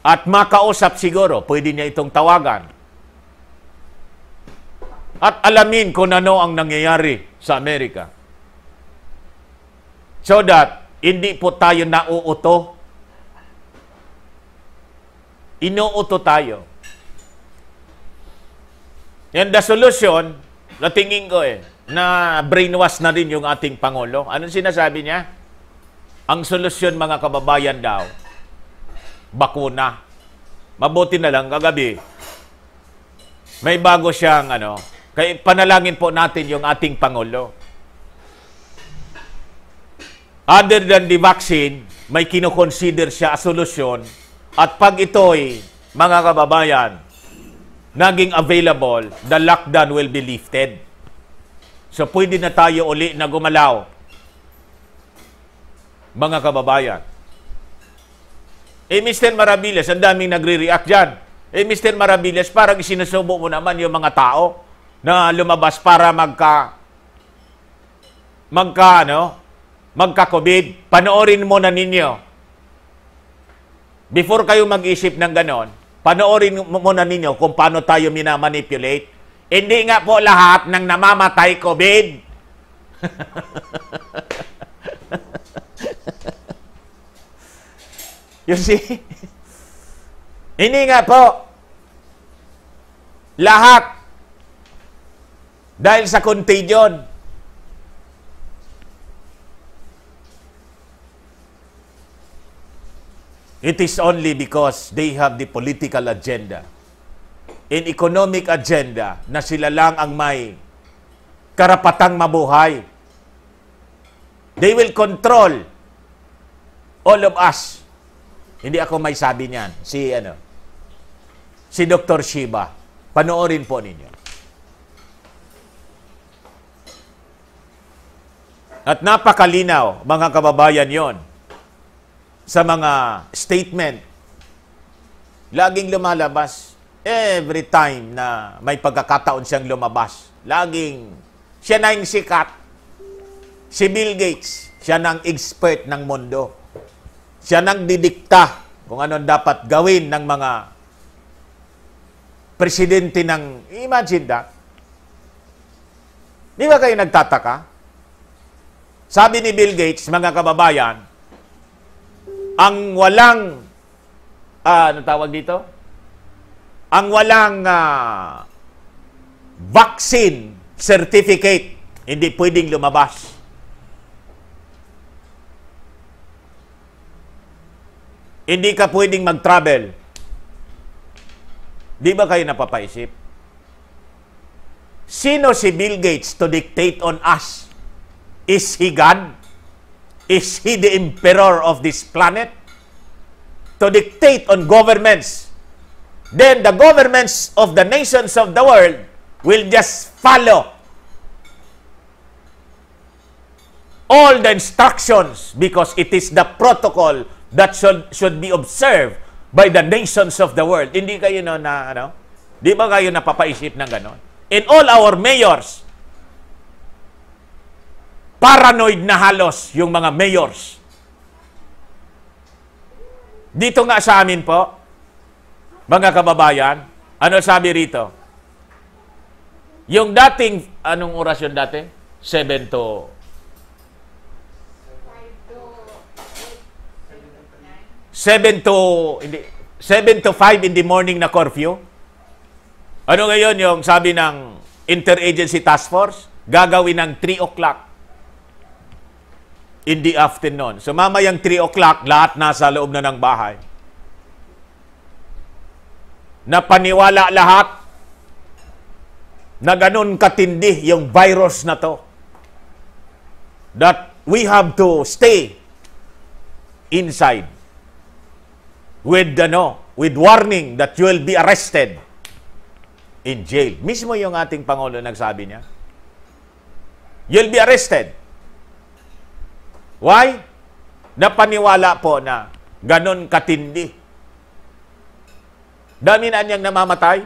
at makausap siguro, pwede niya itong tawagan. At alamin kung ano ang nangyayari sa Amerika. So that, hindi po tayo nauuto. Inuuto tayo. And the solution, natingin ko eh, na brainwash na rin yung ating Pangulo. Anong sinasabi niya? Ang solusyon mga kababayan daw, bakuna. Mabuti na lang kagabi, may bago siyang ano, kay panalangin po natin yung ating Pangulo. Other than the vaccine, may kinoconsider siya as solusyon at pag ito'y, mga kababayan, naging available, the lockdown will be lifted. So pwede na tayo uli na gumalaw. Mga kababayan, eh, Mr. Marabillas, ang daming nagre-react dyan. Eh, Mr. Marabillas, parang isinasubo mo naman yung mga tao na lumabas para magka magka ano, magka-COVID. Panoorin mo na ninyo. Before kayo mag-isip ng ganon, panoorin mo na ninyo kung paano tayo minamanipulate. Hindi nga po lahat ng namamatay COVID. You see? Ini nga po. Lahat. Dahil sa contagion. It is only because they have the political agenda and economic agenda na sila lang ang may karapatang mabuhay. They will control all of us. Hindi ako may sabi niyan. Si ano? Si Dr. Shiba. Panoorin po ninyo. At napakalinaw, mga kababayan yon sa mga statement. Laging lumalabas every time na may pagkakataon siyang lumabas. Laging siya na yung sikat. Si Bill Gates, siya nang expert ng mundo. Siya nang didikta kung ano dapat gawin ng mga presidente ng, imagine that. Di ba kayo nagtataka? Sabi ni Bill Gates, mga kababayan, ang walang, uh, ano tawag dito? Ang walang uh, vaccine certificate, hindi pwedeng lumabas. Hindi ka pwedeng mag-travel. Di ba kayo napapaisip? Sino si Bill Gates to dictate on us? Is he God? Is he the emperor of this planet? To dictate on governments. Then the governments of the nations of the world will just follow all the instructions because it is the protocol that should should be observed by the nations of the world. Hindi kayo no, na ano? Di ba kayo napapaisip ng ganon? In all our mayors, paranoid na halos yung mga mayors. Dito nga sa amin po, mga kababayan, ano sabi rito? Yung dating, anong oras dati? 7 to 7 to 7 to 5 in the morning na curfew. Ano ngayon yung sabi ng Interagency Task Force? Gagawin ng 3 o'clock in the afternoon. So mamayang 3 o'clock, lahat nasa loob na ng bahay. Napaniwala lahat na ganun katindi yung virus na to. That we have to stay inside with ano, with warning that you will be arrested in jail. Mismo yung ating Pangulo nagsabi niya. You'll be arrested. Why? Napaniwala po na ganon katindi. Dami na niyang namamatay.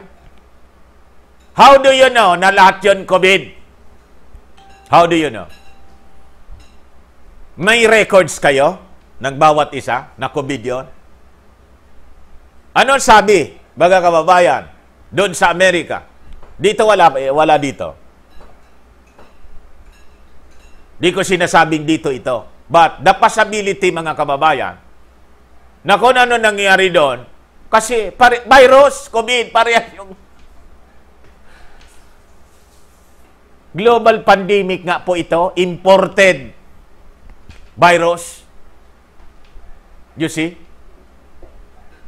How do you know na lahat yun COVID? How do you know? May records kayo ng bawat isa na COVID yun? Ano sabi, mga kababayan, doon sa Amerika? Dito wala, eh, wala dito. Di ko sinasabing dito ito. But the possibility, mga kababayan, na kung ano nangyari doon, kasi pare, virus, COVID, parehas yung global pandemic nga po ito, imported virus. You see?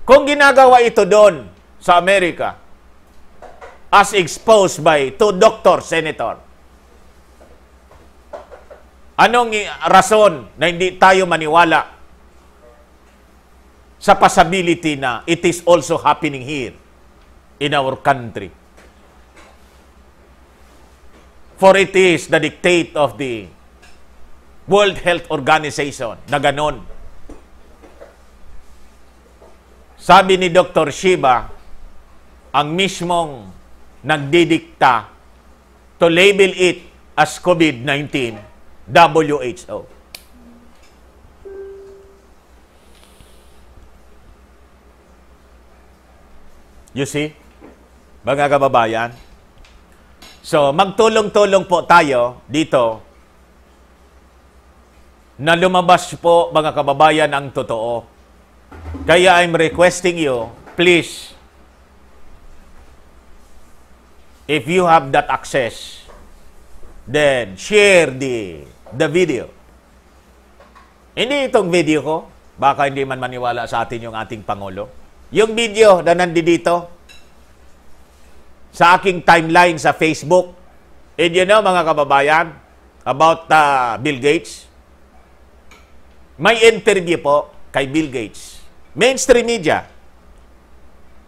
Kung ginagawa ito doon sa Amerika, as exposed by two doctor senator, anong rason na hindi tayo maniwala sa possibility na it is also happening here in our country? For it is the dictate of the World Health Organization na ganon Sabi ni Dr. Shiba, ang mismong nagdidikta to label it as COVID-19, WHO. You see? Mga kababayan? So, magtulong-tulong po tayo dito na lumabas po, mga kababayan, ang totoo kaya I'm requesting you, please, if you have that access, then share the, the video. Hindi itong video ko, baka hindi man maniwala sa atin yung ating Pangulo. Yung video na nandito sa aking timeline sa Facebook, and you know mga kababayan, about uh, Bill Gates, may interview po kay Bill Gates mainstream media,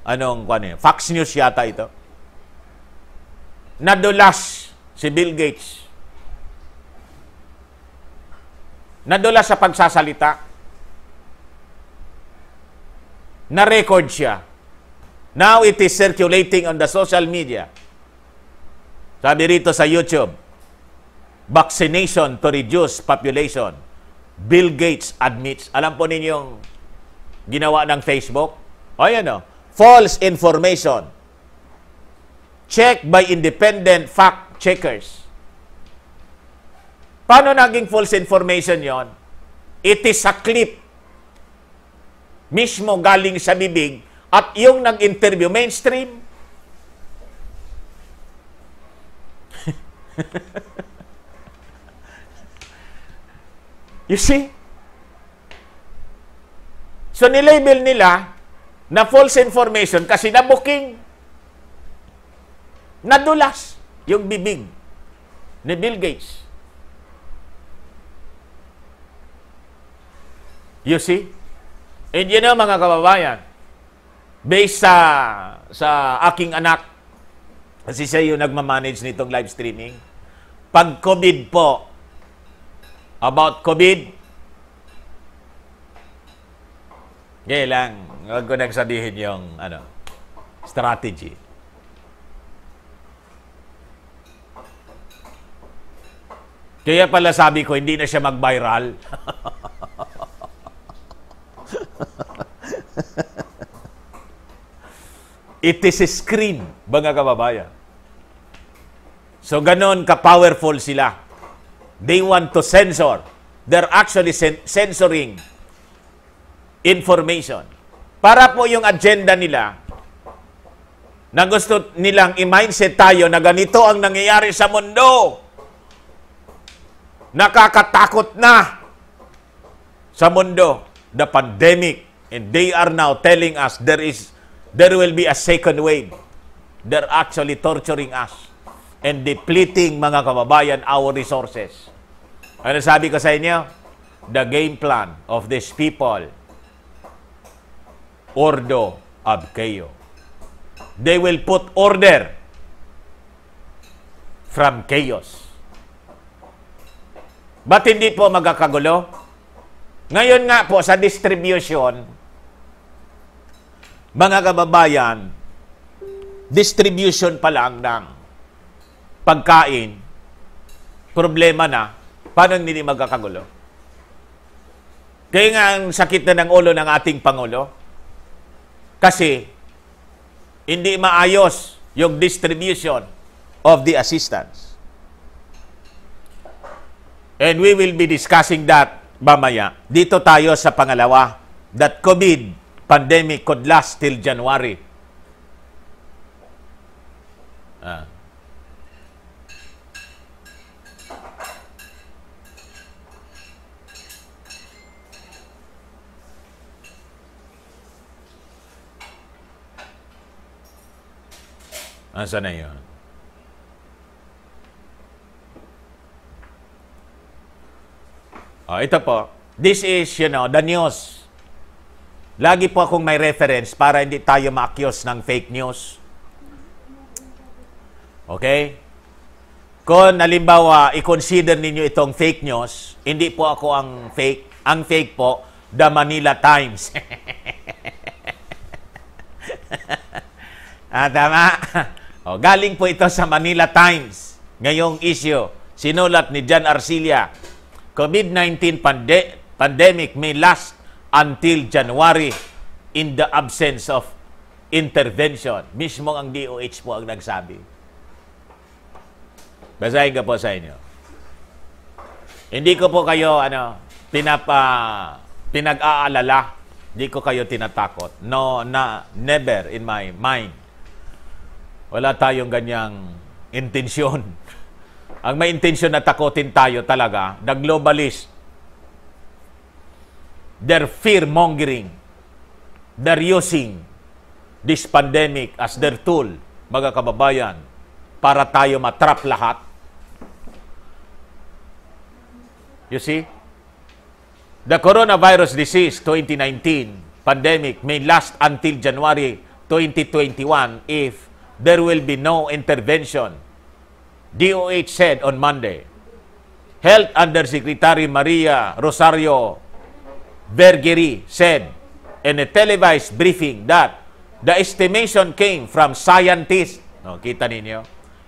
anong ano yun, Fox News yata ito, nadulas si Bill Gates. Nadulas sa pagsasalita. Na-record siya. Now it is circulating on the social media. Sabi rito sa YouTube, vaccination to reduce population. Bill Gates admits. Alam po ninyong ginawa ng Facebook? O yan false information. Check by independent fact checkers. Paano naging false information yon? It is a clip mismo galing sa bibig at yung nag-interview mainstream. you see? So nilabel nila na false information kasi nabuking. Nadulas yung bibig ni Bill Gates. You see? And you know, mga kababayan, based sa, sa aking anak, kasi siya yung nagmamanage nitong live streaming, pag COVID po, about COVID, Ngayon lang, huwag ko nang sabihin yung ano, strategy. Kaya pala sabi ko, hindi na siya mag-viral. It is a screen, mga kababayan. So ganon ka-powerful sila. They want to censor. They're actually censoring information. Para po yung agenda nila na gusto nilang i-mindset tayo na ganito ang nangyayari sa mundo. Nakakatakot na sa mundo, the pandemic. And they are now telling us there is there will be a second wave. They're actually torturing us and depleting mga kababayan our resources. Ano sabi ko sa inyo? The game plan of these people Ordo Abkeo. They will put order from chaos. Ba't hindi po magkakagulo? Ngayon nga po sa distribution, mga kababayan, distribution pa lang ng pagkain, problema na, paano hindi magkakagulo? Kaya nga ang sakit na ng ulo ng ating Pangulo, kasi hindi maayos yung distribution of the assistance. And we will be discussing that mamaya. Dito tayo sa pangalawa, that COVID pandemic could last till January. Ah. Asa na yun? Oh, ito po. This is, you know, the news. Lagi po akong may reference para hindi tayo maakyos ng fake news. Okay? Kung nalimbawa, i-consider ninyo itong fake news, hindi po ako ang fake. Ang fake po, The Manila Times. ah, tama? Oh, galing po ito sa Manila Times. Ngayong issue, sinulat ni John Arcilia, COVID-19 pande- pandemic may last until January in the absence of intervention. Mismo ang DOH po ang nagsabi. Basahin ka po sa inyo. Hindi ko po kayo ano, pinapa, pinag-aalala. Hindi ko kayo tinatakot. No, na, never in my mind. Wala tayong ganyang intensyon. Ang may intensyon na takotin tayo talaga, the globalist, their fear-mongering, they're using this pandemic as their tool, mga kababayan, para tayo matrap lahat. You see? The coronavirus disease 2019 pandemic may last until January 2021 if there will be no intervention, DOH said on Monday. Health Undersecretary Maria Rosario Vergeri said in a televised briefing that the estimation came from scientists, no, kita ninyo,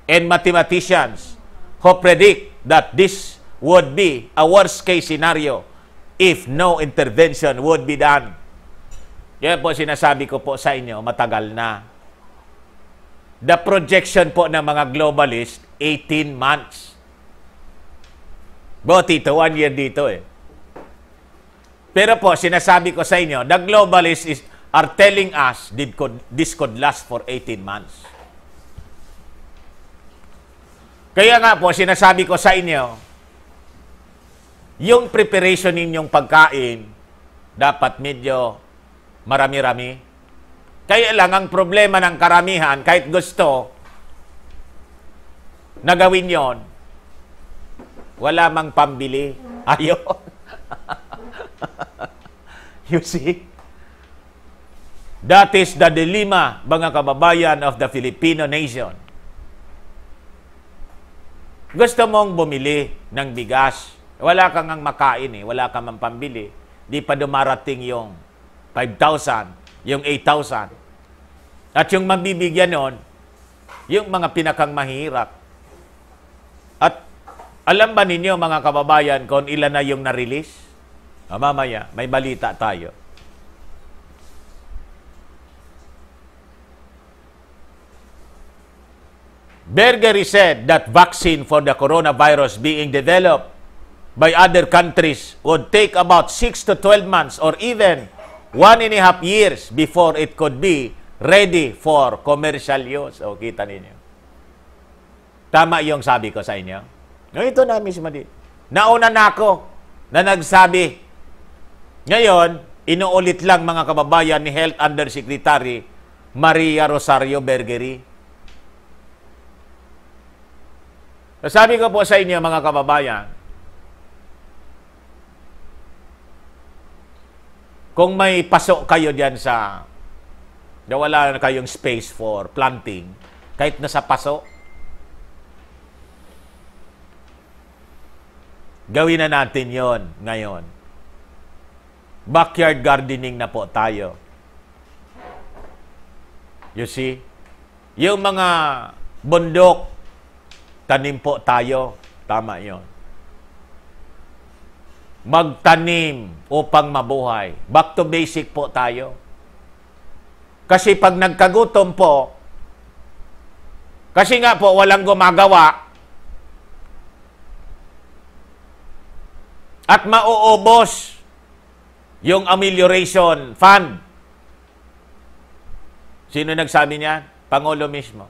and mathematicians who predict that this would be a worst-case scenario if no intervention would be done. Yan po sinasabi ko po sa inyo matagal na The projection po ng mga globalist, 18 months. Bo, tito, one year dito eh. Pero po, sinasabi ko sa inyo, the globalist is, are telling us did could, this could last for 18 months. Kaya nga po, sinasabi ko sa inyo, yung preparation ninyong pagkain, dapat medyo marami-rami kaya lang ang problema ng karamihan, kahit gusto, nagawin yon, wala mang pambili. Ayun. you see? That is the dilemma, mga kababayan, of the Filipino nation. Gusto mong bumili ng bigas. Wala kang ang makain eh. Wala kang mang pambili. Di pa dumarating yung 5,000, yung 8,000. At yung mabibigyan noon, yung mga pinakang mahirap. At alam ba ninyo mga kababayan kung ilan na yung na-release? O, ah, mamaya, may balita tayo. Berger said that vaccine for the coronavirus being developed by other countries would take about 6 to 12 months or even One and a half years before it could be ready for commercial use. O, kita ninyo. Tama yung sabi ko sa inyo. No, ito na mismo din. Nauna na ako na nagsabi. Ngayon, inuulit lang mga kababayan ni Health Undersecretary Maria Rosario Bergeri. Sabi ko po sa inyo mga kababayan, Kung may paso kayo diyan sa na wala na kayong space for planting, kahit na sa paso, gawin na natin yon ngayon. Backyard gardening na po tayo. You see? Yung mga bundok, tanim po tayo. Tama yon magtanim upang mabuhay. Back to basic po tayo. Kasi pag nagkagutom po, kasi nga po walang gumagawa, at mauubos yung amelioration fund. Sino nagsabi niya? Pangulo mismo.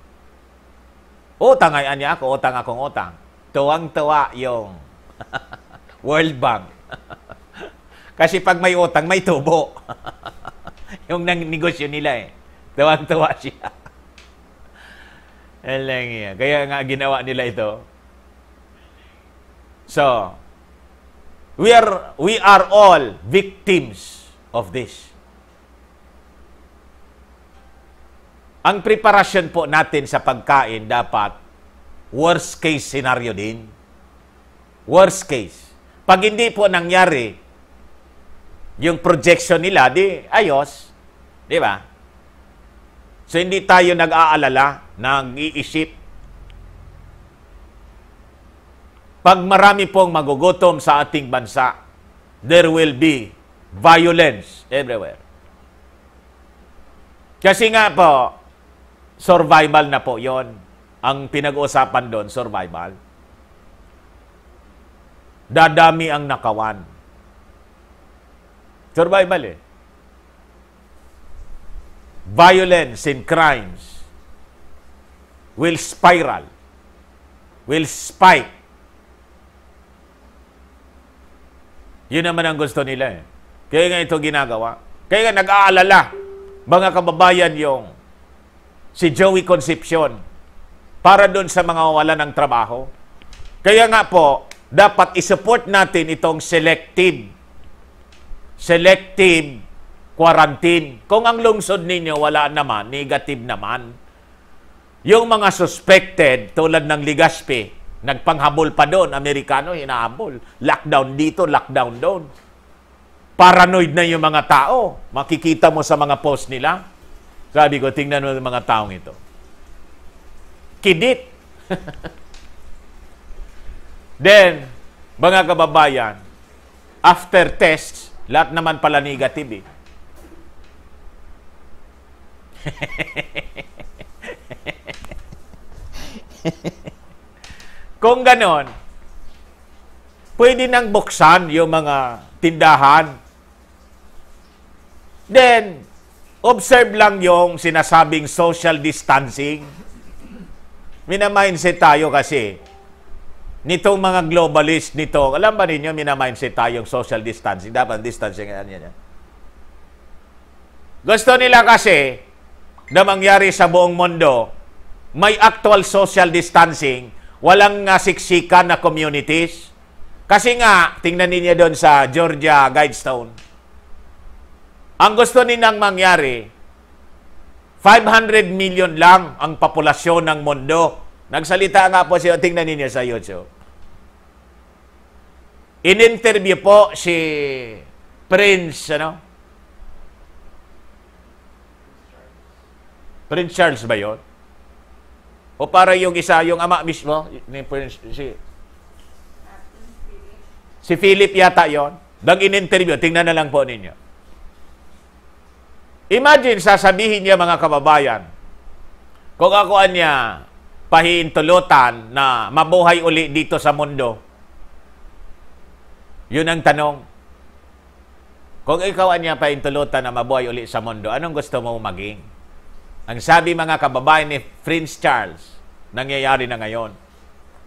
Utang ay niya ako, utang akong utang. Tuwang-tuwa yung World Bank. Kasi pag may utang, may tubo. yung nang negosyo nila eh. Tawang-tawa siya. Alam niya. Kaya nga ginawa nila ito. So, we are, we are all victims of this. Ang preparasyon po natin sa pagkain dapat worst case scenario din. Worst case. Pag hindi po nangyari yung projection nila, di ayos. Di ba? So hindi tayo nag-aalala, nag-iisip. Pag marami pong magugutom sa ating bansa, there will be violence everywhere. Kasi nga po, survival na po yon Ang pinag-uusapan doon, survival dadami ang nakawan. Survival eh. Violence and crimes will spiral, will spike. Yun naman ang gusto nila eh. Kaya nga ito ginagawa. Kaya nga nag-aalala, mga kababayan, yung si Joey Concepcion para doon sa mga wala ng trabaho. Kaya nga po, dapat isupport natin itong selective selective quarantine. Kung ang lungsod ninyo wala naman, negative naman, yung mga suspected tulad ng Ligaspi, nagpanghabol pa doon, Amerikano hinahabol. Lockdown dito, lockdown doon. Paranoid na yung mga tao. Makikita mo sa mga post nila. Sabi ko, tingnan mo yung mga taong ito. Kidit. Then, mga kababayan, after test, lahat naman pala negative eh. Kung ganon, pwede nang buksan yung mga tindahan. Then, observe lang yung sinasabing social distancing. Minamindset tayo kasi nitong mga globalist nito. Alam ba ninyo, minamindset tayong social distancing. Dapat distancing. Yan, yan, yan. Gusto nila kasi na mangyari sa buong mundo, may actual social distancing, walang uh, siksikan na communities. Kasi nga, tingnan ninyo doon sa Georgia Guidestone, ang gusto nilang mangyari, 500 million lang ang populasyon ng mundo. Nagsalita nga po siya, tingnan ninyo sa YouTube. In-interview po si Prince, ano? Prince Charles ba yun? O para yung isa, yung ama mismo, ni Prince, si, si Philip yata yon. Nag in-interview, tingnan na lang po ninyo. Imagine, sasabihin niya mga kababayan, kung ako niya ah, pahintulutan na mabuhay uli dito sa mundo, yun ang tanong. Kung ikaw ang paintulutan na mabuhay ulit sa mundo, anong gusto mo maging? Ang sabi mga kababayan ni Prince Charles, nangyayari na ngayon.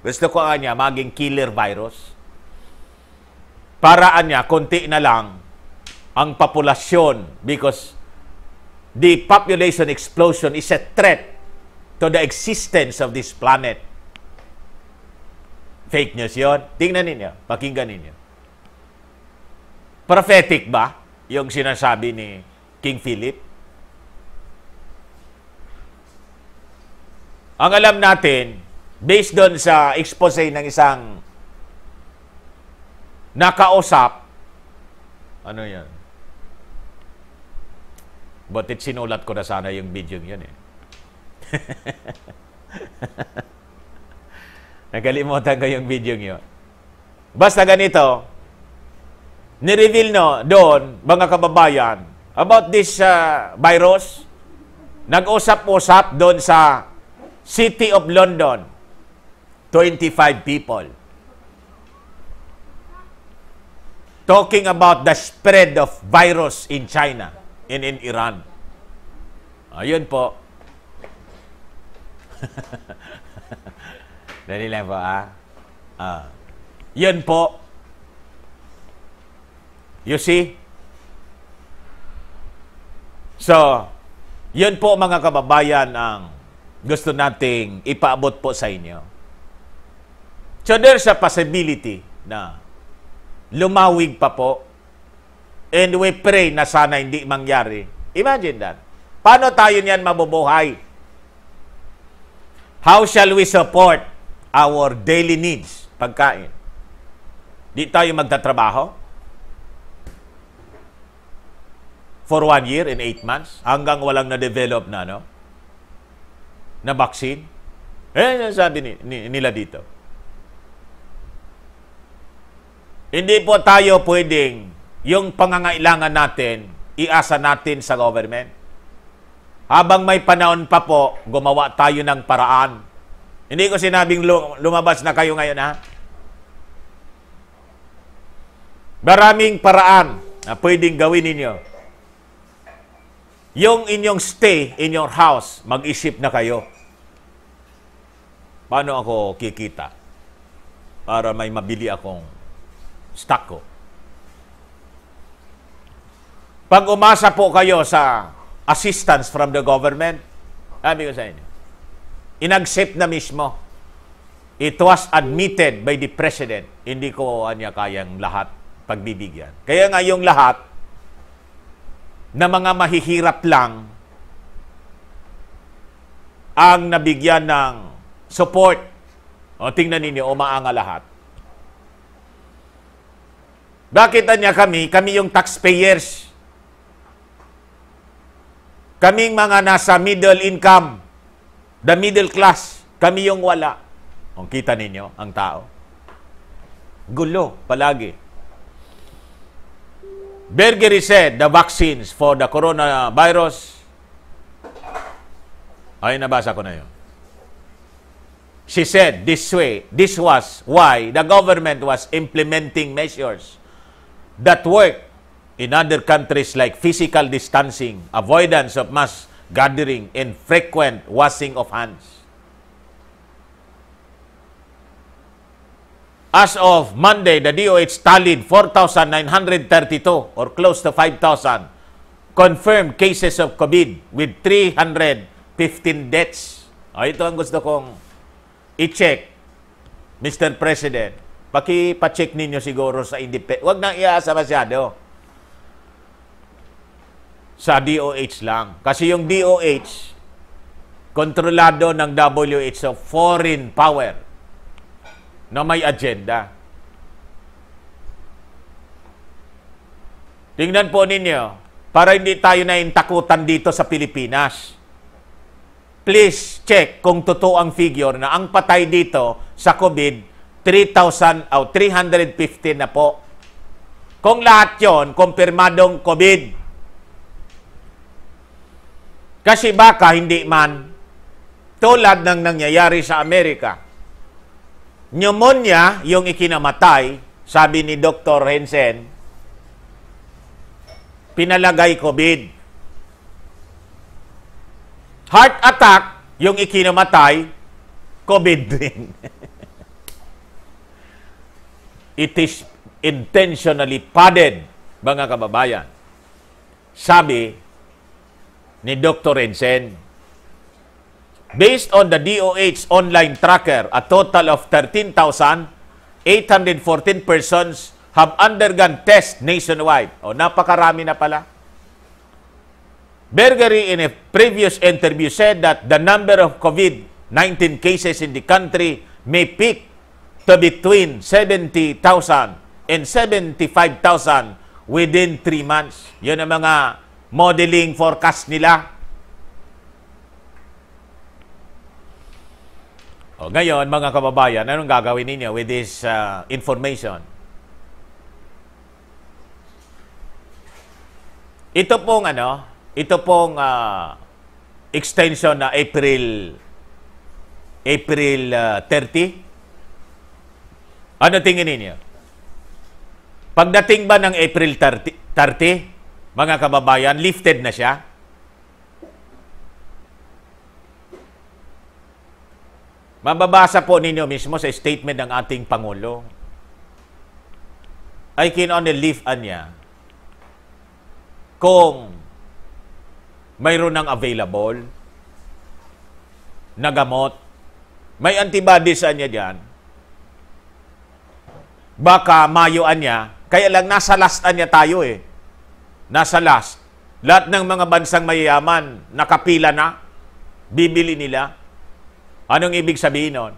Gusto ko niya maging killer virus. Paraan niya, konti na lang ang populasyon because the population explosion is a threat to the existence of this planet. Fake news yon. Tingnan ninyo, pakinggan ninyo. Prophetic ba yung sinasabi ni King Philip? Ang alam natin, based doon sa expose ng isang nakausap, ano yan? But it sinulat ko na sana yung video yun eh. Nagkalimutan ko yung video yun. Basta ganito, ni no, doon, mga kababayan, about this uh, virus. Nag-usap-usap doon sa City of London. 25 people. Talking about the spread of virus in China and in Iran. Ayun po. Dali lang po, ah. ah. Yun po You see? So, yun po mga kababayan ang gusto nating ipaabot po sa inyo. So there's a possibility na lumawig pa po and we pray na sana hindi mangyari. Imagine that. Paano tayo niyan mabubuhay? How shall we support our daily needs? Pagkain. Di tayo magtatrabaho? for one year and eight months hanggang walang na-develop na, no? Na vaccine. Eh, ano sabi ni, ni, nila dito. Hindi po tayo pwedeng yung pangangailangan natin, iasa natin sa government. Habang may panahon pa po, gumawa tayo ng paraan. Hindi ko sinabing lumabas na kayo ngayon, ha? Maraming paraan na pwedeng gawin ninyo yung inyong stay in your house, mag-isip na kayo. Paano ako kikita para may mabili akong stock ko? Pag umasa po kayo sa assistance from the government, sabi ko sa inyo, inaccept na mismo. It was admitted by the president. Hindi ko anya kayang lahat pagbibigyan. Kaya nga yung lahat, na mga mahihirap lang ang nabigyan ng support. O tingnan ninyo, umaanga lahat. Bakit niya kami? Kami yung taxpayers. Kaming mga nasa middle income, the middle class, kami yung wala. Ang kita ninyo, ang tao. Gulo palagi. Berger said the vaccines for the coronavirus ay nabasa ko na yun. She said this way, this was why the government was implementing measures that work in other countries like physical distancing, avoidance of mass gathering, and frequent washing of hands. As of Monday, the DOH tallied 4,932 or close to 5,000 confirmed cases of COVID with 315 deaths. Oh, ito ang gusto kong i-check, Mr. President. Paki-check ninyo siguro sa independent. Huwag nang iasa masyado sa DOH lang. Kasi yung DOH, kontrolado ng WHO, foreign power na may agenda. Tingnan po ninyo, para hindi tayo na intakutan dito sa Pilipinas. Please check kung totoo ang figure na ang patay dito sa COVID, 3,000 o oh, na po. Kung lahat yon kumpirmadong COVID. Kasi baka hindi man, tulad ng nangyayari sa Amerika, Pneumonia, yung ikinamatay, sabi ni Dr. Hensen, pinalagay COVID. Heart attack, yung ikinamatay, COVID din. It is intentionally padded, mga kababayan. Sabi ni Dr. Hensen, Based on the DOH online tracker, a total of 13,814 persons have undergone test nationwide. O, oh, napakarami na pala. Bergery in a previous interview said that the number of COVID-19 cases in the country may peak to between 70,000 and 75,000 within 3 months. Yun ang mga modeling forecast nila O, oh, ngayon, mga kababayan, anong gagawin ninyo with this uh, information? Ito pong ano, ito pong uh, extension na April April uh, 30. Ano tingin ninyo? Pagdating ba ng April 30, 30 mga kababayan, lifted na siya? Mababasa po ninyo mismo sa statement ng ating Pangulo. I can only leave anya kung mayroon ng available na gamot, may antibodies anya dyan, baka mayuan niya, kaya lang nasa last anya tayo eh. Nasa last. Lahat ng mga bansang mayayaman, nakapila na, bibili nila, Anong ibig sabihin nun?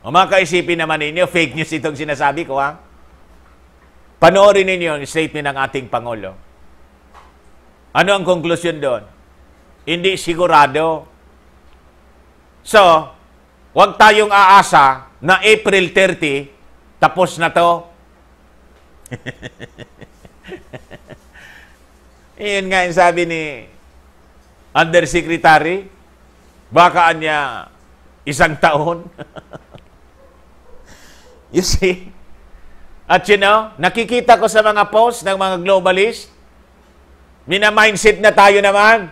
O makaisipin naman ninyo, fake news itong sinasabi ko, ha? Panoorin ninyo ang statement ng ating Pangulo. Ano ang conclusion doon? Hindi sigurado. So, huwag tayong aasa na April 30, tapos na to. Iyon nga yung sabi ni Undersecretary. Baka niya Isang taon. you see? At you know, nakikita ko sa mga posts ng mga globalist, mina-mindset na tayo naman.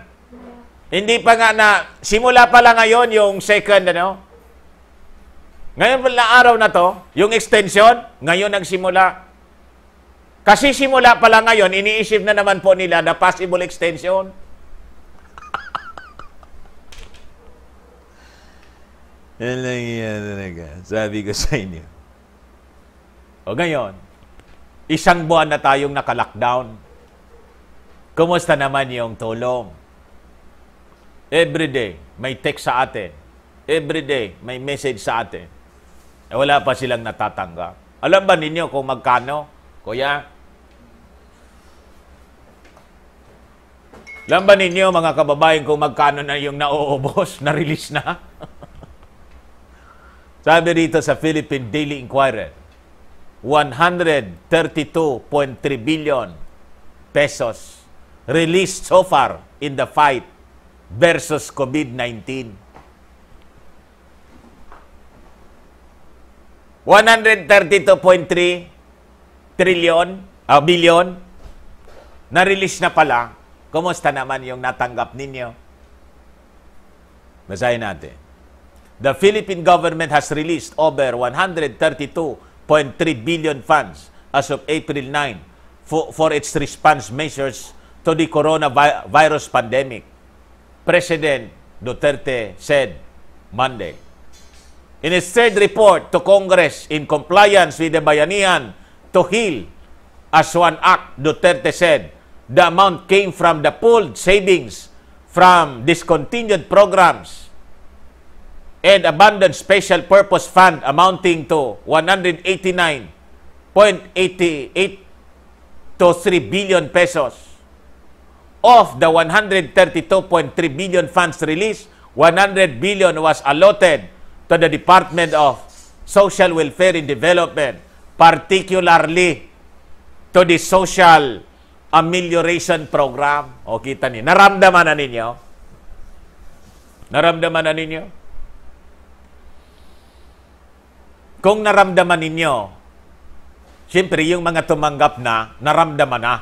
Hindi pa nga na, simula pa lang ngayon yung second, ano? Ngayon na araw na to, yung extension, ngayon nagsimula. Kasi simula pa lang ngayon, iniisip na naman po nila na possible extension. Yan lang yan talaga. Sabi ko sa inyo. O ngayon, isang buwan na tayong naka-lockdown. Kumusta naman yung tulong? Every day, may text sa atin. Every day, may message sa atin. E wala pa silang natatanggap. Alam ba ninyo kung magkano? Kuya? Alam ba ninyo mga kababayan kung magkano na yung nauubos, na-release na? Sabi rito sa Philippine Daily Inquirer, 132.3 billion pesos released so far in the fight versus COVID-19. 132.3 trillion, uh, billion na-release na pala. Kumusta naman yung natanggap ninyo? Basahin natin. The Philippine government has released over 132.3 billion funds as of April 9 for, for its response measures to the coronavirus pandemic, President Duterte said Monday. In his third report to Congress in compliance with the Bayanihan to heal as one act, Duterte said the amount came from the pooled savings from discontinued programs and Abandoned Special Purpose Fund amounting to 189.88 to 3 billion pesos. Of the 132.3 billion funds released, 100 billion was allotted to the Department of Social Welfare and Development, particularly to the Social Amelioration Program. O kita niyo, naramdaman na ninyo? Naramdaman na ninyo? kung naramdaman ninyo, siyempre yung mga tumanggap na, naramdaman na.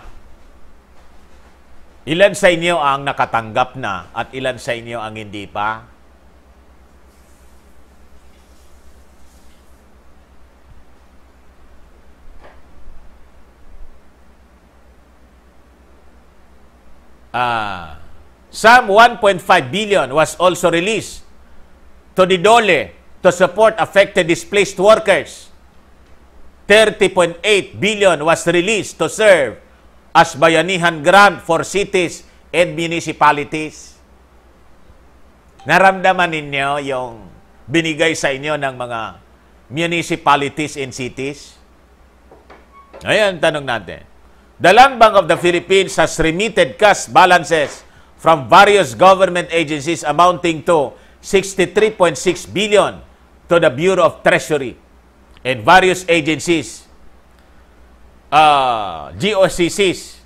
Ilan sa inyo ang nakatanggap na at ilan sa inyo ang hindi pa? Ah, some 1.5 billion was also released to the dole to support affected displaced workers. 30.8 billion was released to serve as bayanihan grant for cities and municipalities. Naramdaman ninyo yung binigay sa inyo ng mga municipalities and cities? Ayan, tanong natin. The Land Bank of the Philippines has remitted cash balances from various government agencies amounting to 63.6 billion to the Bureau of Treasury and various agencies, uh, GOCCs,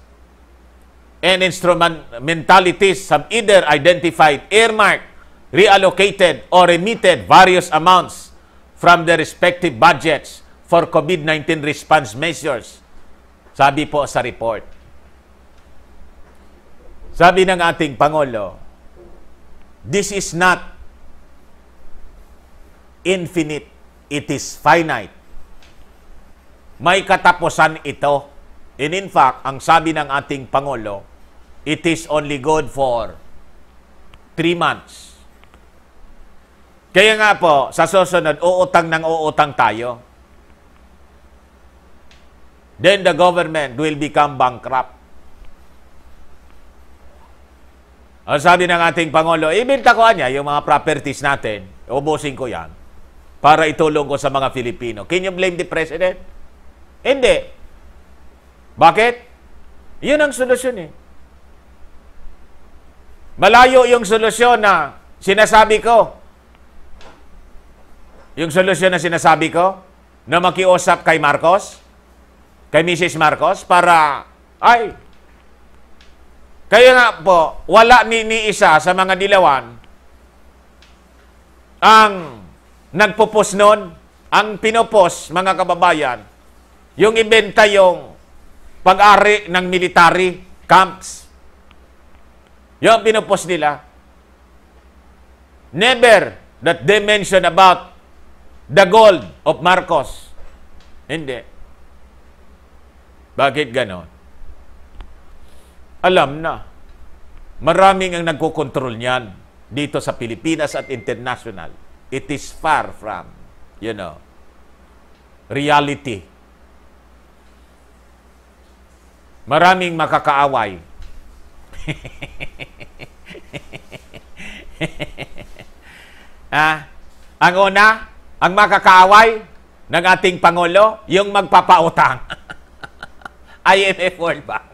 and instrumentalities have either identified, earmarked, reallocated, or remitted various amounts from their respective budgets for COVID-19 response measures. Sabi po sa report. Sabi ng ating Pangulo, this is not infinite. It is finite. May katapusan ito. And in fact, ang sabi ng ating Pangulo, it is only good for three months. Kaya nga po, sa susunod, uutang ng uutang tayo. Then the government will become bankrupt. Ang sabi ng ating Pangulo, ibintakuan niya yung mga properties natin, ubusin ko yan para itulong ko sa mga Filipino. Can you blame the president? Hindi. Bakit? Yun ang solusyon eh. Malayo yung solusyon na sinasabi ko. Yung solusyon na sinasabi ko na makiusap kay Marcos, kay Mrs. Marcos para ay kaya nga po, wala ni, ni isa sa mga dilawan ang nagpo-post noon, ang pinopos, mga kababayan, yung ibenta yung pag-ari ng military camps. Yung pinopos nila. Never that they mention about the gold of Marcos. Hindi. Bakit ganon? Alam na. Maraming ang nagkokontrol niyan dito sa Pilipinas at international. It is far from, you know, reality. Maraming makakaaway. ah, ang una, ang makakaaway ng ating Pangulo, yung magpapautang. IMF World Bank.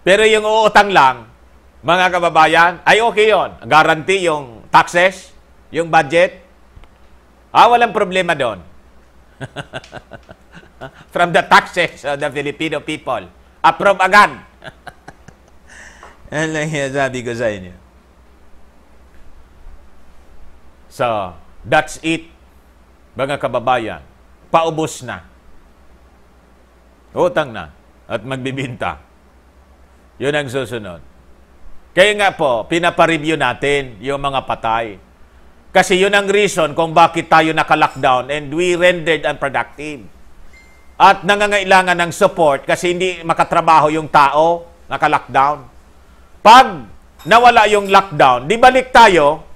Pero yung uutang lang, mga kababayan, ay okay yon. Guarantee yung taxes, yung budget. Ah, walang problema doon. From the taxes of the Filipino people. Approve agad. Yan lang sabi ko sa inyo. So, that's it, mga kababayan. Paubos na. Utang na. At magbibinta. Yun ang susunod. Kaya nga po, pinapareview natin yung mga patay. Kasi yun ang reason kung bakit tayo naka-lockdown and we rendered unproductive. At nangangailangan ng support kasi hindi makatrabaho yung tao, naka-lockdown. Pag nawala yung lockdown, di balik tayo,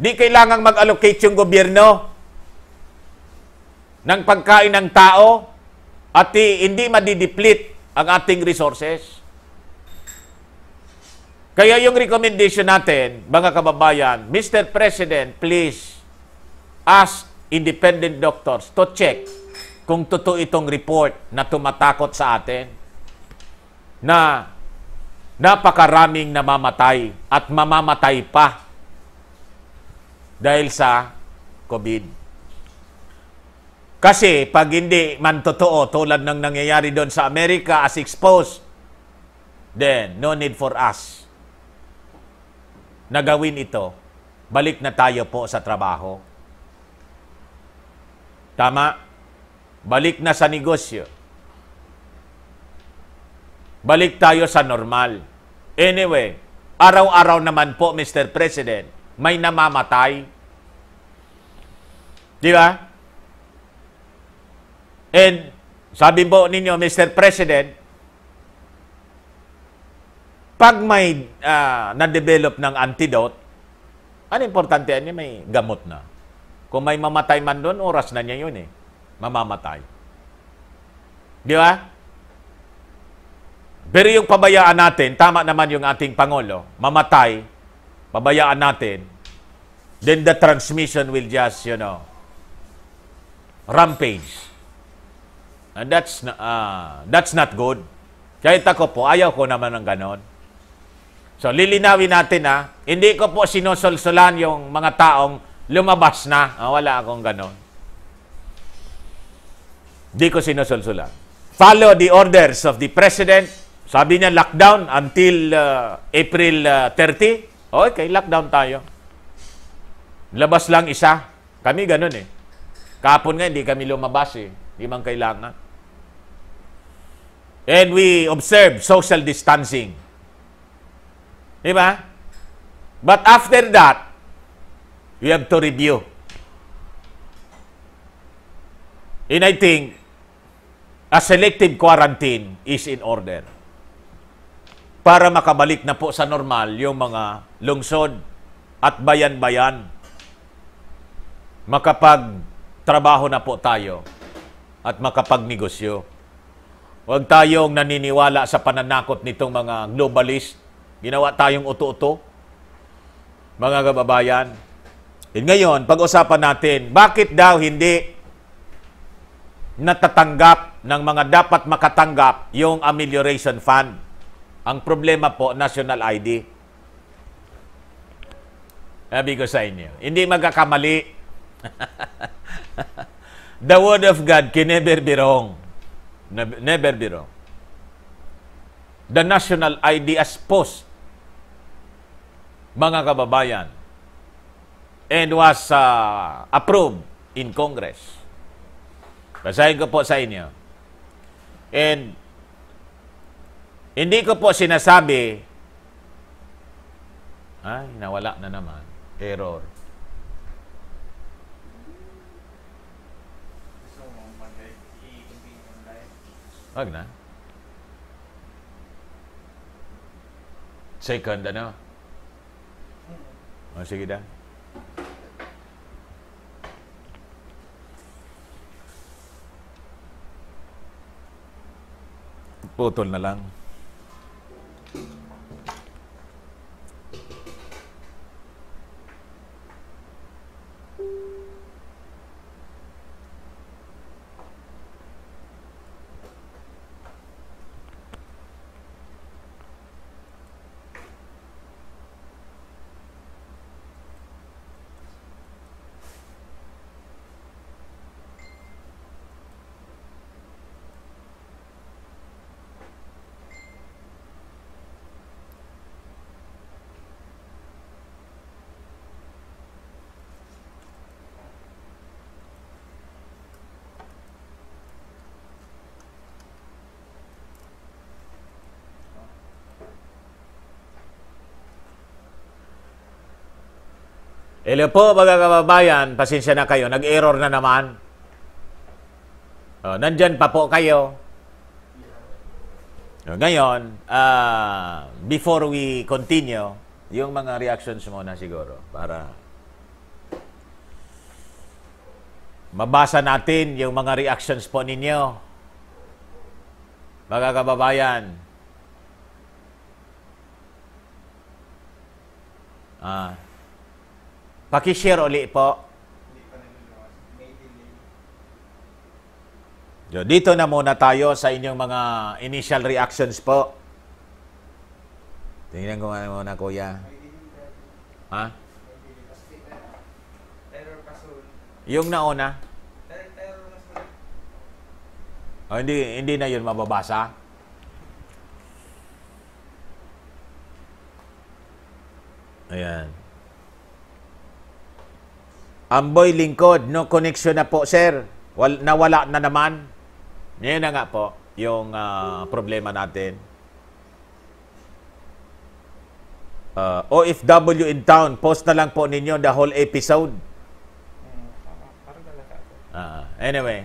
di kailangan mag-allocate yung gobyerno ng pagkain ng tao at di, eh, hindi madideplete ang ating resources. Kaya yung recommendation natin, mga kababayan, Mr. President, please ask independent doctors to check kung totoo itong report na tumatakot sa atin na napakaraming namamatay at mamamatay pa dahil sa COVID. Kasi pag hindi man totoo, tulad ng nangyayari doon sa Amerika as exposed, then no need for us nagawin ito, balik na tayo po sa trabaho. Tama? Balik na sa negosyo. Balik tayo sa normal. Anyway, araw-araw naman po, Mr. President, may namamatay. Di ba? And sabi po ninyo, Mr. President, pag may uh, na-develop ng antidote, ano importante niya may gamot na. Kung may mamatay man doon, oras na niya yun eh. Mamamatay. Di ba? Pero yung pabayaan natin, tama naman yung ating Pangulo, mamatay, pabayaan natin, then the transmission will just, you know, rampage. And that's, uh, that's not good. Kahit ako po, ayaw ko naman ng ganon. So, lilinawin natin ha. Ah. Hindi ko po sinusulsulan yung mga taong lumabas na. Oh, wala akong ganon. Hindi ko sinusulsulan. Follow the orders of the President. Sabi niya, lockdown until uh, April uh, 30. Okay, lockdown tayo. Labas lang isa. Kami ganun eh. Kapon nga, hindi kami lumabas eh. Hindi man kailangan. And we observe social distancing. Di ba? But after that, we have to review. And I think a selective quarantine is in order para makabalik na po sa normal yung mga lungsod at bayan-bayan. Makapag-trabaho na po tayo at makapag-negosyo. Huwag tayong naniniwala sa pananakot nitong mga globalist Ginawa tayong uto-uto. Mga kababayan, And ngayon, pag-usapan natin, bakit daw hindi natatanggap ng mga dapat makatanggap yung amelioration fund? Ang problema po, national ID. Sabi ko sa inyo, hindi magkakamali. The word of God can never be wrong. Never be wrong. The national ID as post mga kababayan, and was uh, approved in Congress. Basahin ko po sa inyo. And hindi ko po sinasabi, ay, nawala na naman. Error. Wag na. Second, ano? Terima kasih kita. Potol na Hello po mga kababayan, pasensya na kayo, nag-error na naman. Oh, nandyan pa po kayo. So, oh, ngayon, uh, before we continue, yung mga reactions muna siguro para mabasa natin yung mga reactions po ninyo. Mga kababayan, ah, uh, Pakishare uli po. Dito na muna tayo sa inyong mga initial reactions po. Tingnan ko muna, kuya. Ha? Yung nauna? Oh, hindi, hindi na yun mababasa? Ayan. Amboy Lingkod, no connection na po, sir. Wal, nawala na naman. Ngayon na nga po yung uh, problema natin. Uh, ah, OFW in town, post na lang po ninyo the whole episode. Uh, anyway.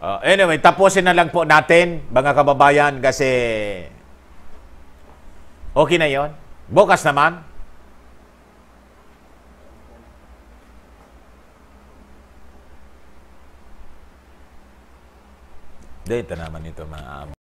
Uh, anyway, tapusin na lang po natin, mga kababayan, kasi okay na yon. Bukas naman, update na naman ito mga amo.